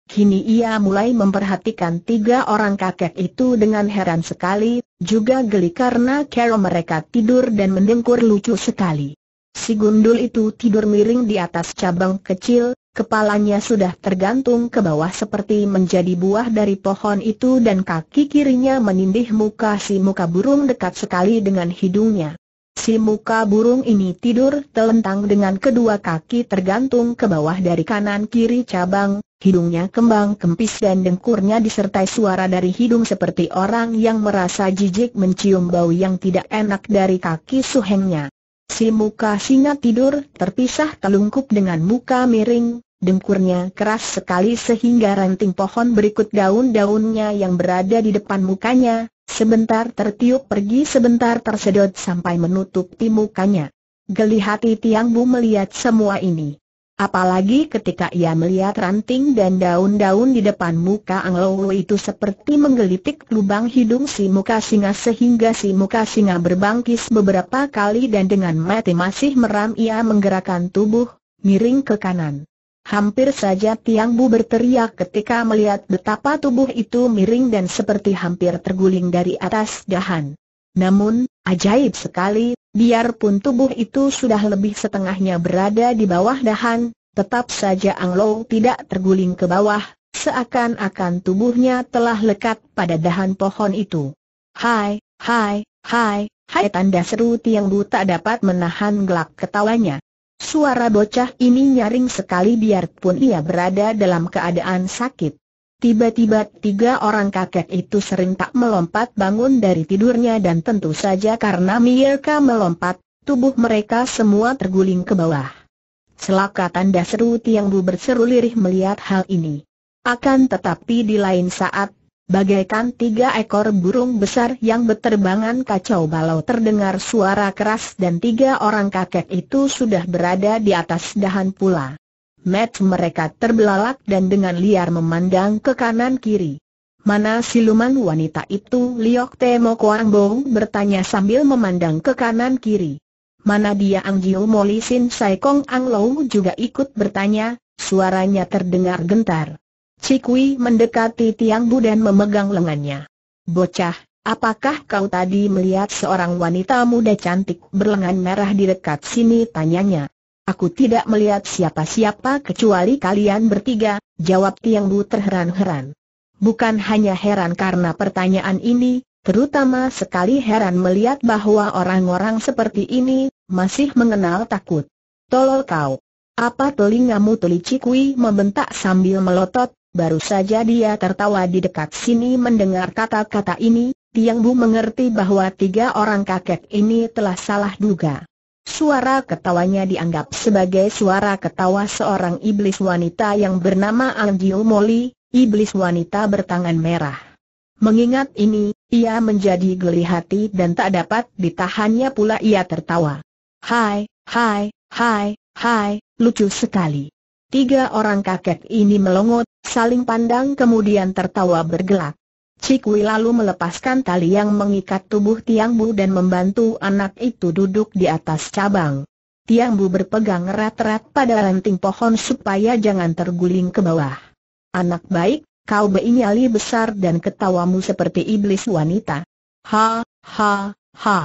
Kini ia mulai memperhatikan tiga orang kakek itu dengan heran sekali, juga geli karena cara mereka tidur dan mendengkur lucu sekali. Si gundul itu tidur miring di atas cabang kecil, kepalanya sudah tergantung ke bawah seperti menjadi buah dari pohon itu dan kaki kirinya menindih muka si muka burung dekat sekali dengan hidungnya. Si muka burung ini tidur telentang dengan kedua kaki tergantung ke bawah dari kanan kiri cabang, hidungnya kembang kempis dan dengkurnya disertai suara dari hidung seperti orang yang merasa jijik mencium bau yang tidak enak dari kaki suhengnya. Si muka singa tidur terpisah telungkup dengan muka miring, dengkurnya keras sekali sehingga ranting pohon berikut daun-daunnya yang berada di depan mukanya, sebentar tertiup pergi sebentar tersedot sampai menutupi mukanya. Geli hati Tiang Bu melihat semua ini. Apalagi ketika ia melihat ranting dan daun-daun di depan muka Anglo itu seperti menggelitik lubang hidung si muka singa sehingga si muka singa berbangkis beberapa kali dan dengan mati masih meram ia menggerakkan tubuh, miring ke kanan. Hampir saja Tiang Bu berteriak ketika melihat betapa tubuh itu miring dan seperti hampir terguling dari atas dahan. Namun, ajaib sekali, Biarpun tubuh itu sudah lebih setengahnya berada di bawah dahan, tetap saja Anglo tidak terguling ke bawah, seakan-akan tubuhnya telah lekat pada dahan pohon itu. Hai, hai, hai, hai tanda seru Tiang Bu tak dapat menahan gelak ketawanya. Suara bocah ini nyaring sekali biarpun ia berada dalam keadaan sakit. Tiba-tiba tiga orang kakek itu serentak melompat bangun dari tidurnya dan tentu saja karena Mierka melompat, tubuh mereka semua terguling ke bawah. Selaka tanda seru Tiang Bu berseru lirih melihat hal ini. Akan tetapi di lain saat, bagaikan tiga ekor burung besar yang berterbangan kacau balau terdengar suara keras dan tiga orang kakek itu sudah berada di atas dahan pula. Mat mereka terbelalak dan dengan liar memandang ke kanan kiri. Mana siluman wanita itu? Liok Temo Kuang Bo bertanya sambil memandang ke kanan kiri. Mana dia Ang Jiu Moli Sin Sai Kong Ang Lou juga ikut bertanya, suaranya terdengar gentar. Cikui mendekati Tiang Bu dan memegang lengannya. Bocah, apakah kau tadi melihat seorang wanita muda cantik berlengan merah di dekat sini? Tanyanya. Aku tidak melihat siapa-siapa kecuali kalian bertiga, jawab Tiang Bu terheran-heran. Bukan hanya heran karena pertanyaan ini, terutama sekali heran melihat bahwa orang-orang seperti ini, masih mengenal takut. Tolol kau! Apa telingamu tuli cikui membentak sambil melotot, baru saja dia tertawa di dekat sini mendengar kata-kata ini, Tiang Bu mengerti bahwa tiga orang kakek ini telah salah duga. Suara ketawanya dianggap sebagai suara ketawa seorang iblis wanita yang bernama Angel Moli, iblis wanita bertangan merah. Mengingat ini, ia menjadi geli hati dan tak dapat ditahannya pula ia tertawa. Hai, hai, hai, hai, lucu sekali. Tiga orang kakek ini melongot, saling pandang kemudian tertawa bergelak. Cikui lalu melepaskan tali yang mengikat tubuh Tiang Bu dan membantu anak itu duduk di atas cabang. Tiang Bu berpegang erat-erat pada ranting pohon supaya jangan terguling ke bawah. Anak baik, kau beinyali besar dan ketawamu seperti iblis wanita. Ha, ha, ha.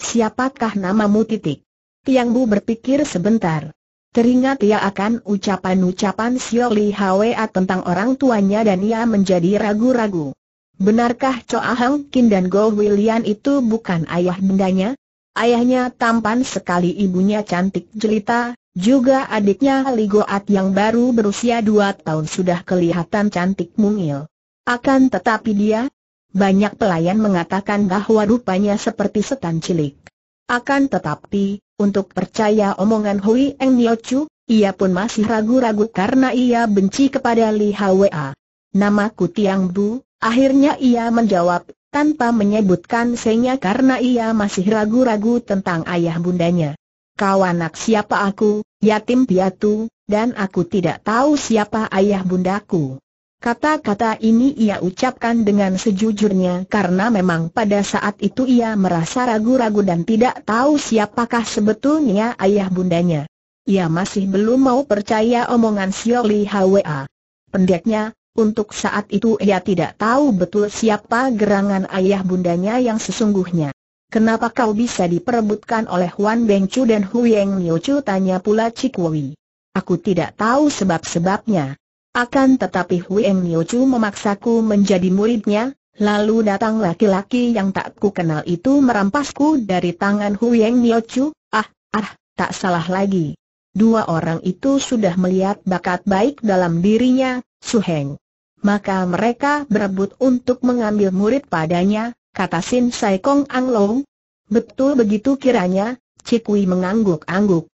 Siapakah namamu titik? Tiang Bu berpikir sebentar. Teringat ia akan ucapan-ucapan Xiao Li Hwa tentang orang tuanya dan ia menjadi ragu-ragu. Benarkah Choa Hang Kin dan Go William itu bukan ayah bundanya? Ayahnya tampan sekali ibunya cantik jelita, juga adiknya Li Goat yang baru berusia dua tahun sudah kelihatan cantik mungil. Akan tetapi dia, banyak pelayan mengatakan bahwa rupanya seperti setan cilik. Akan tetapi, untuk percaya omongan Hui Eng Niochu, ia pun masih ragu-ragu karena ia benci kepada Li Hwa. Namaku Tiang Bu, akhirnya ia menjawab, tanpa menyebutkan senya karena ia masih ragu-ragu tentang ayah bundanya. Kau anak siapa aku, yatim piatu, dan aku tidak tahu siapa ayah bundaku. Kata-kata ini ia ucapkan dengan sejujurnya karena memang pada saat itu ia merasa ragu-ragu dan tidak tahu siapakah sebetulnya ayah bundanya. Ia masih belum mau percaya omongan Sioli Hwa. Pendeknya, untuk saat itu ia tidak tahu betul siapa gerangan ayah bundanya yang sesungguhnya. Kenapa kau bisa diperebutkan oleh Wan Beng Chu dan Huyeng Niu Chu tanya pula Cik Wui. Aku tidak tahu sebab-sebabnya. Akan tetapi Huyeng Niu Chu memaksaku menjadi muridnya, lalu datang laki-laki yang tak ku kenal itu merampasku dari tangan Huyeng Niu Chu. Ah, ah, tak salah lagi. Dua orang itu sudah melihat bakat baik dalam dirinya, Su Heng maka mereka berebut untuk mengambil murid padanya, kata Sin Sai Kong Ang Long. Betul begitu kiranya, Cikui mengangguk-angguk.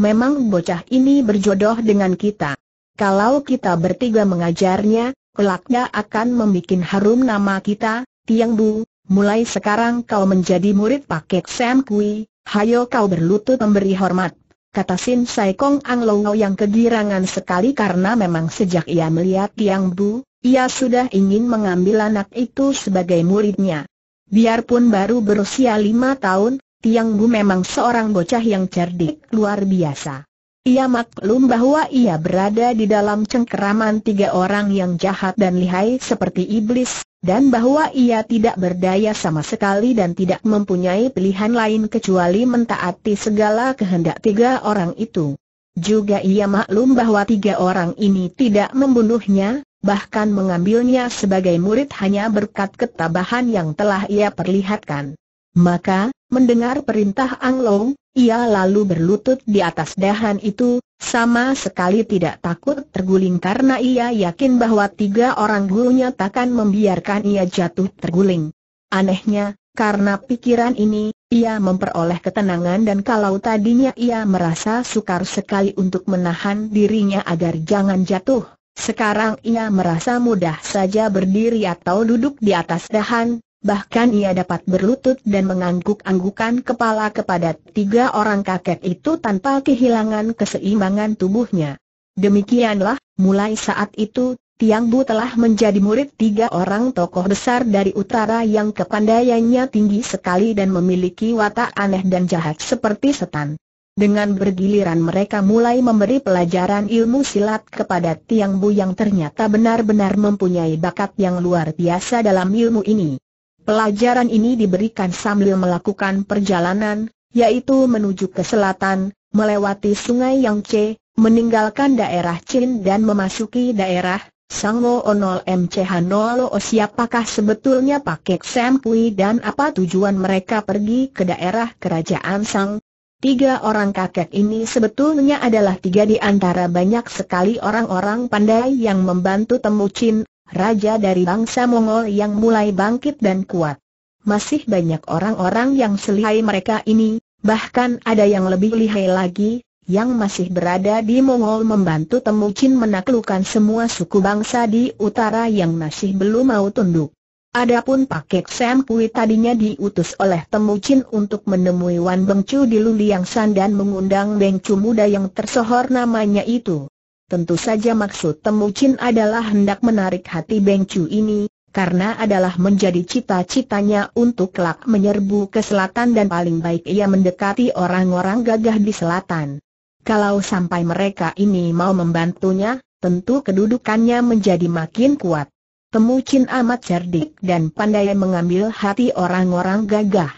Memang bocah ini berjodoh dengan kita. Kalau kita bertiga mengajarnya, kelaknya akan membuat harum nama kita, Tiang Bu. Mulai sekarang kau menjadi murid Paket Sam Kui, hayo kau berlutut memberi hormat. Kata Sin Sai Kong Ang Longo yang kegirangan sekali karena memang sejak ia melihat Tiang Bu, ia sudah ingin mengambil anak itu sebagai muridnya. Biarpun baru berusia lima tahun, Tiang Bu memang seorang bocah yang cerdik luar biasa. Ia maklum bahwa ia berada di dalam cengkeraman tiga orang yang jahat dan lihai seperti iblis, dan bahwa ia tidak berdaya sama sekali dan tidak mempunyai pilihan lain kecuali mentaati segala kehendak tiga orang itu. Juga ia maklum bahwa tiga orang ini tidak membunuhnya, bahkan mengambilnya sebagai murid hanya berkat ketabahan yang telah ia perlihatkan. Maka, mendengar perintah Anglong, ia lalu berlutut di atas dahan itu, sama sekali tidak takut terguling karena ia yakin bahwa tiga orang gurunya takkan membiarkan ia jatuh terguling. Anehnya, karena pikiran ini, ia memperoleh ketenangan dan kalau tadinya ia merasa sukar sekali untuk menahan dirinya agar jangan jatuh, sekarang ia merasa mudah saja berdiri atau duduk di atas dahan, bahkan ia dapat berlutut dan mengangguk-anggukan kepala kepada tiga orang kakek itu tanpa kehilangan keseimbangan tubuhnya. Demikianlah, mulai saat itu, Tiang Bu telah menjadi murid tiga orang tokoh besar dari utara yang kepandaiannya tinggi sekali dan memiliki watak aneh dan jahat seperti setan. Dengan bergiliran mereka mulai memberi pelajaran ilmu silat kepada Tiang Bu yang ternyata benar-benar mempunyai bakat yang luar biasa dalam ilmu ini. Pelajaran ini diberikan sambil melakukan perjalanan, yaitu menuju ke selatan, melewati sungai Yangtze, meninggalkan daerah Chin dan memasuki daerah Sangmo Onol MCH oh, O siapakah sebetulnya Sam Sampui dan apa tujuan mereka pergi ke daerah kerajaan Sang? Tiga orang kakek ini sebetulnya adalah tiga di antara banyak sekali orang-orang pandai yang membantu temu Chin, raja dari bangsa Mongol yang mulai bangkit dan kuat. Masih banyak orang-orang yang selihai mereka ini, bahkan ada yang lebih lihai lagi, yang masih berada di Mongol membantu Temu Chin menaklukkan semua suku bangsa di utara yang masih belum mau tunduk. Adapun Pakek Sam Kui tadinya diutus oleh Temu Chin untuk menemui Wan Bengcu di Luliangshan dan mengundang Bengcu muda yang tersohor namanya itu. Tentu saja maksud Temu Chin adalah hendak menarik hati Bengcu ini, karena adalah menjadi cita-citanya untuk kelak menyerbu ke selatan dan paling baik ia mendekati orang-orang gagah di selatan. Kalau sampai mereka ini mau membantunya, tentu kedudukannya menjadi makin kuat. Temucin amat cerdik dan pandai mengambil hati orang-orang gagah.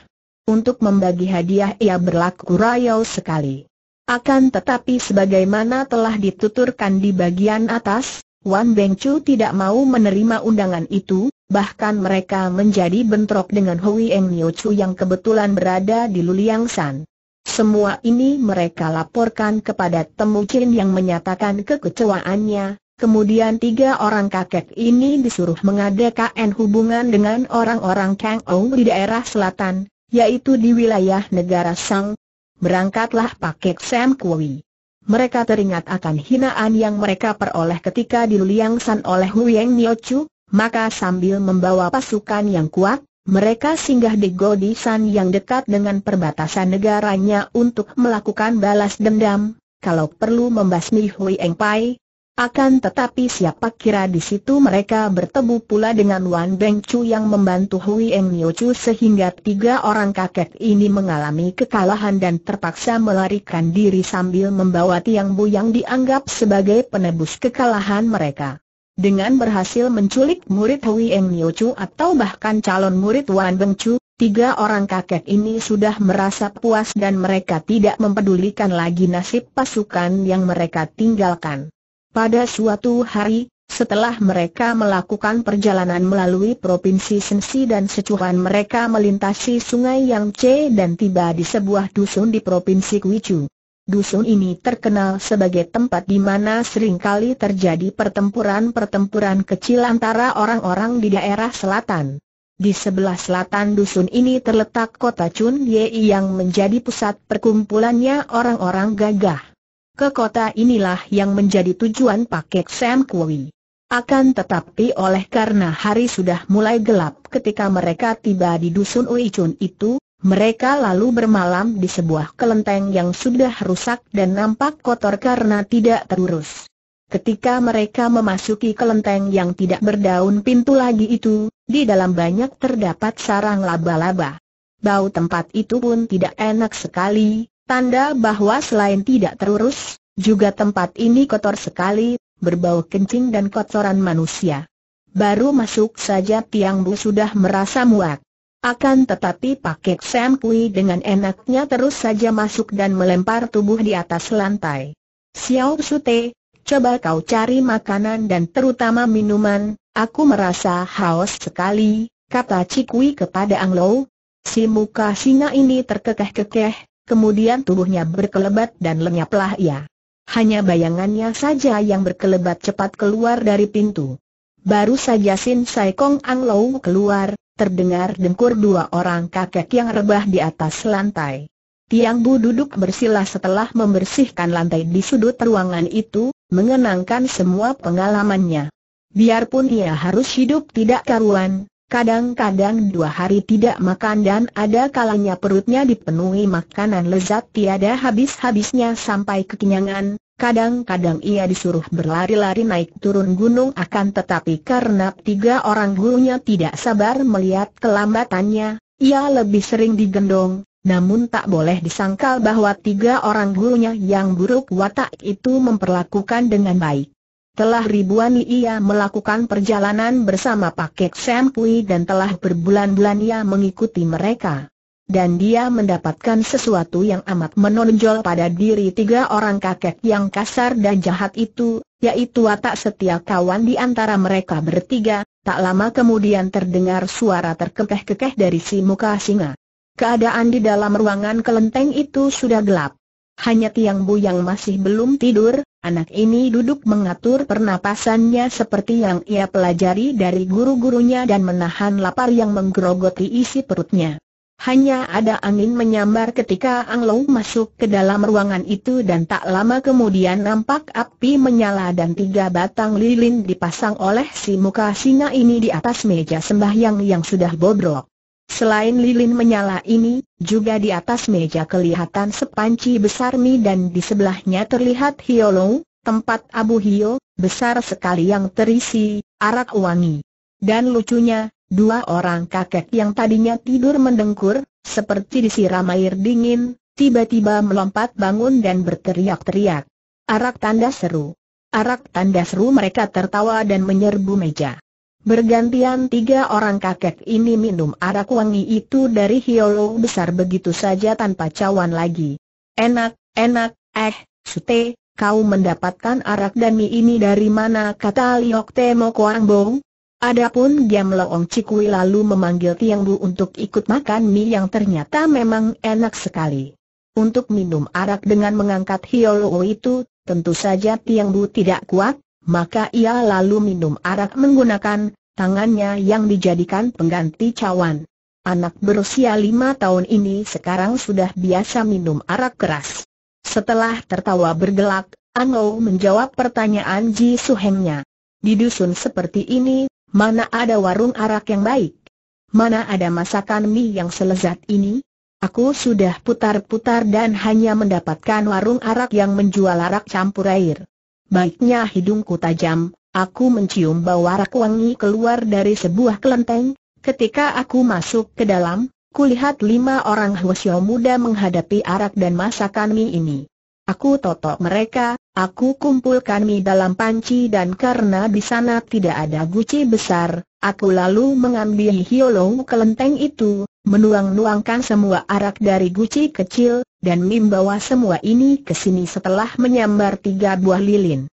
Untuk membagi hadiah ia berlaku rayau sekali. Akan tetapi sebagaimana telah dituturkan di bagian atas, Wan Bengcu tidak mau menerima undangan itu, bahkan mereka menjadi bentrok dengan Hui Eng Niu Chu yang kebetulan berada di Luliang San. Semua ini mereka laporkan kepada Temu Chin yang menyatakan kekecewaannya, kemudian tiga orang kakek ini disuruh mengadakan hubungan dengan orang-orang Kang Ou di daerah selatan, yaitu di wilayah negara Sang. Berangkatlah Pakek Sam Kui. Mereka teringat akan hinaan yang mereka peroleh ketika diluliangsan oleh Huyeng Niochu, maka sambil membawa pasukan yang kuat, mereka singgah di Godisan yang dekat dengan perbatasan negaranya untuk melakukan balas dendam, kalau perlu membasmi Hui Eng Pai. Akan tetapi siapa kira di situ mereka bertemu pula dengan Wan Beng Chu yang membantu Hui Eng Nio Chu sehingga tiga orang kakek ini mengalami kekalahan dan terpaksa melarikan diri sambil membawa tiang Bu yang dianggap sebagai penebus kekalahan mereka. Dengan berhasil menculik murid Hui Eng Nio Chu atau bahkan calon murid Wan Beng Chu, tiga orang kakek ini sudah merasa puas dan mereka tidak mempedulikan lagi nasib pasukan yang mereka tinggalkan. Pada suatu hari, setelah mereka melakukan perjalanan melalui Provinsi Sensi dan Sechuan mereka melintasi sungai Yangtze dan tiba di sebuah dusun di Provinsi Kwichu dusun ini terkenal sebagai tempat di mana sering kali terjadi pertempuran-pertempuran kecil antara orang-orang di daerah selatan. Di sebelah selatan dusun ini terletak kota Chun Yei yang menjadi pusat perkumpulannya orang-orang gagah. Ke kota inilah yang menjadi tujuan paket Sam Kui. Akan tetapi oleh karena hari sudah mulai gelap ketika mereka tiba di dusun Uichun itu, mereka lalu bermalam di sebuah kelenteng yang sudah rusak dan nampak kotor karena tidak terurus. Ketika mereka memasuki kelenteng yang tidak berdaun pintu lagi itu, di dalam banyak terdapat sarang laba-laba. Bau tempat itu pun tidak enak sekali, tanda bahwa selain tidak terurus, juga tempat ini kotor sekali, berbau kencing dan kotoran manusia. Baru masuk saja Tiang Bu sudah merasa muak. Akan tetapi pakai Sam Kui dengan enaknya terus saja masuk dan melempar tubuh di atas lantai. Xiao Sute, coba kau cari makanan dan terutama minuman, aku merasa haus sekali, kata Cikui kepada Ang Lo. Si muka singa ini terkekeh-kekeh, kemudian tubuhnya berkelebat dan lenyaplah ia. Hanya bayangannya saja yang berkelebat cepat keluar dari pintu. Baru saja Sin Sai Kong Ang Lo keluar, terdengar dengkur dua orang kakek yang rebah di atas lantai. Tiang Bu duduk bersila setelah membersihkan lantai di sudut ruangan itu, mengenangkan semua pengalamannya. Biarpun ia harus hidup tidak karuan, kadang-kadang dua hari tidak makan dan ada kalanya perutnya dipenuhi makanan lezat tiada habis-habisnya sampai kekenyangan, Kadang-kadang ia disuruh berlari-lari naik turun gunung akan tetapi karena tiga orang gurunya tidak sabar melihat kelambatannya, ia lebih sering digendong, namun tak boleh disangkal bahwa tiga orang gurunya yang buruk watak itu memperlakukan dengan baik. Telah ribuan li ia melakukan perjalanan bersama paket Sam Pui dan telah berbulan-bulan ia mengikuti mereka dan dia mendapatkan sesuatu yang amat menonjol pada diri tiga orang kakek yang kasar dan jahat itu, yaitu watak setia kawan di antara mereka bertiga, tak lama kemudian terdengar suara terkekeh-kekeh dari si muka singa. Keadaan di dalam ruangan kelenteng itu sudah gelap. Hanya Tiang Bu yang masih belum tidur, Anak ini duduk mengatur pernapasannya seperti yang ia pelajari dari guru-gurunya dan menahan lapar yang menggerogoti isi perutnya. Hanya ada angin menyambar ketika Ang Long masuk ke dalam ruangan itu dan tak lama kemudian nampak api menyala dan tiga batang lilin dipasang oleh si muka singa ini di atas meja sembahyang yang sudah bobrok. Selain lilin menyala ini, juga di atas meja kelihatan sepanci besar mi dan di sebelahnya terlihat hiolo, tempat abu hio, besar sekali yang terisi, arak wangi. Dan lucunya, Dua orang kakek yang tadinya tidur mendengkur, seperti disiram air dingin, tiba-tiba melompat bangun dan berteriak-teriak. Arak tanda seru. Arak tanda seru mereka tertawa dan menyerbu meja. Bergantian tiga orang kakek ini minum arak wangi itu dari hiolo besar begitu saja tanpa cawan lagi. Enak, enak, eh, sute, kau mendapatkan arak dan mie ini dari mana kata Liok Temo Kuang Bong? Adapun Giam Loong Cikui lalu memanggil Tiang Bu untuk ikut makan mie yang ternyata memang enak sekali. Untuk minum arak dengan mengangkat Hioloo itu, tentu saja Tiang Bu tidak kuat, maka ia lalu minum arak menggunakan tangannya yang dijadikan pengganti cawan. Anak berusia lima tahun ini sekarang sudah biasa minum arak keras. Setelah tertawa bergelak, Angou menjawab pertanyaan Ji Suhengnya. Di dusun seperti ini, Mana ada warung arak yang baik? Mana ada masakan mie yang selezat ini? Aku sudah putar-putar dan hanya mendapatkan warung arak yang menjual arak campur air. Baiknya hidungku tajam, aku mencium bau arak wangi keluar dari sebuah kelenteng. Ketika aku masuk ke dalam, kulihat lima orang Hwasyo muda menghadapi arak dan masakan mie ini. Aku totok mereka, aku kumpulkan mie dalam panci dan karena di sana tidak ada guci besar, aku lalu mengambil hiolong kelenteng itu, menuang-nuangkan semua arak dari guci kecil, dan membawa semua ini ke sini setelah menyambar tiga buah lilin.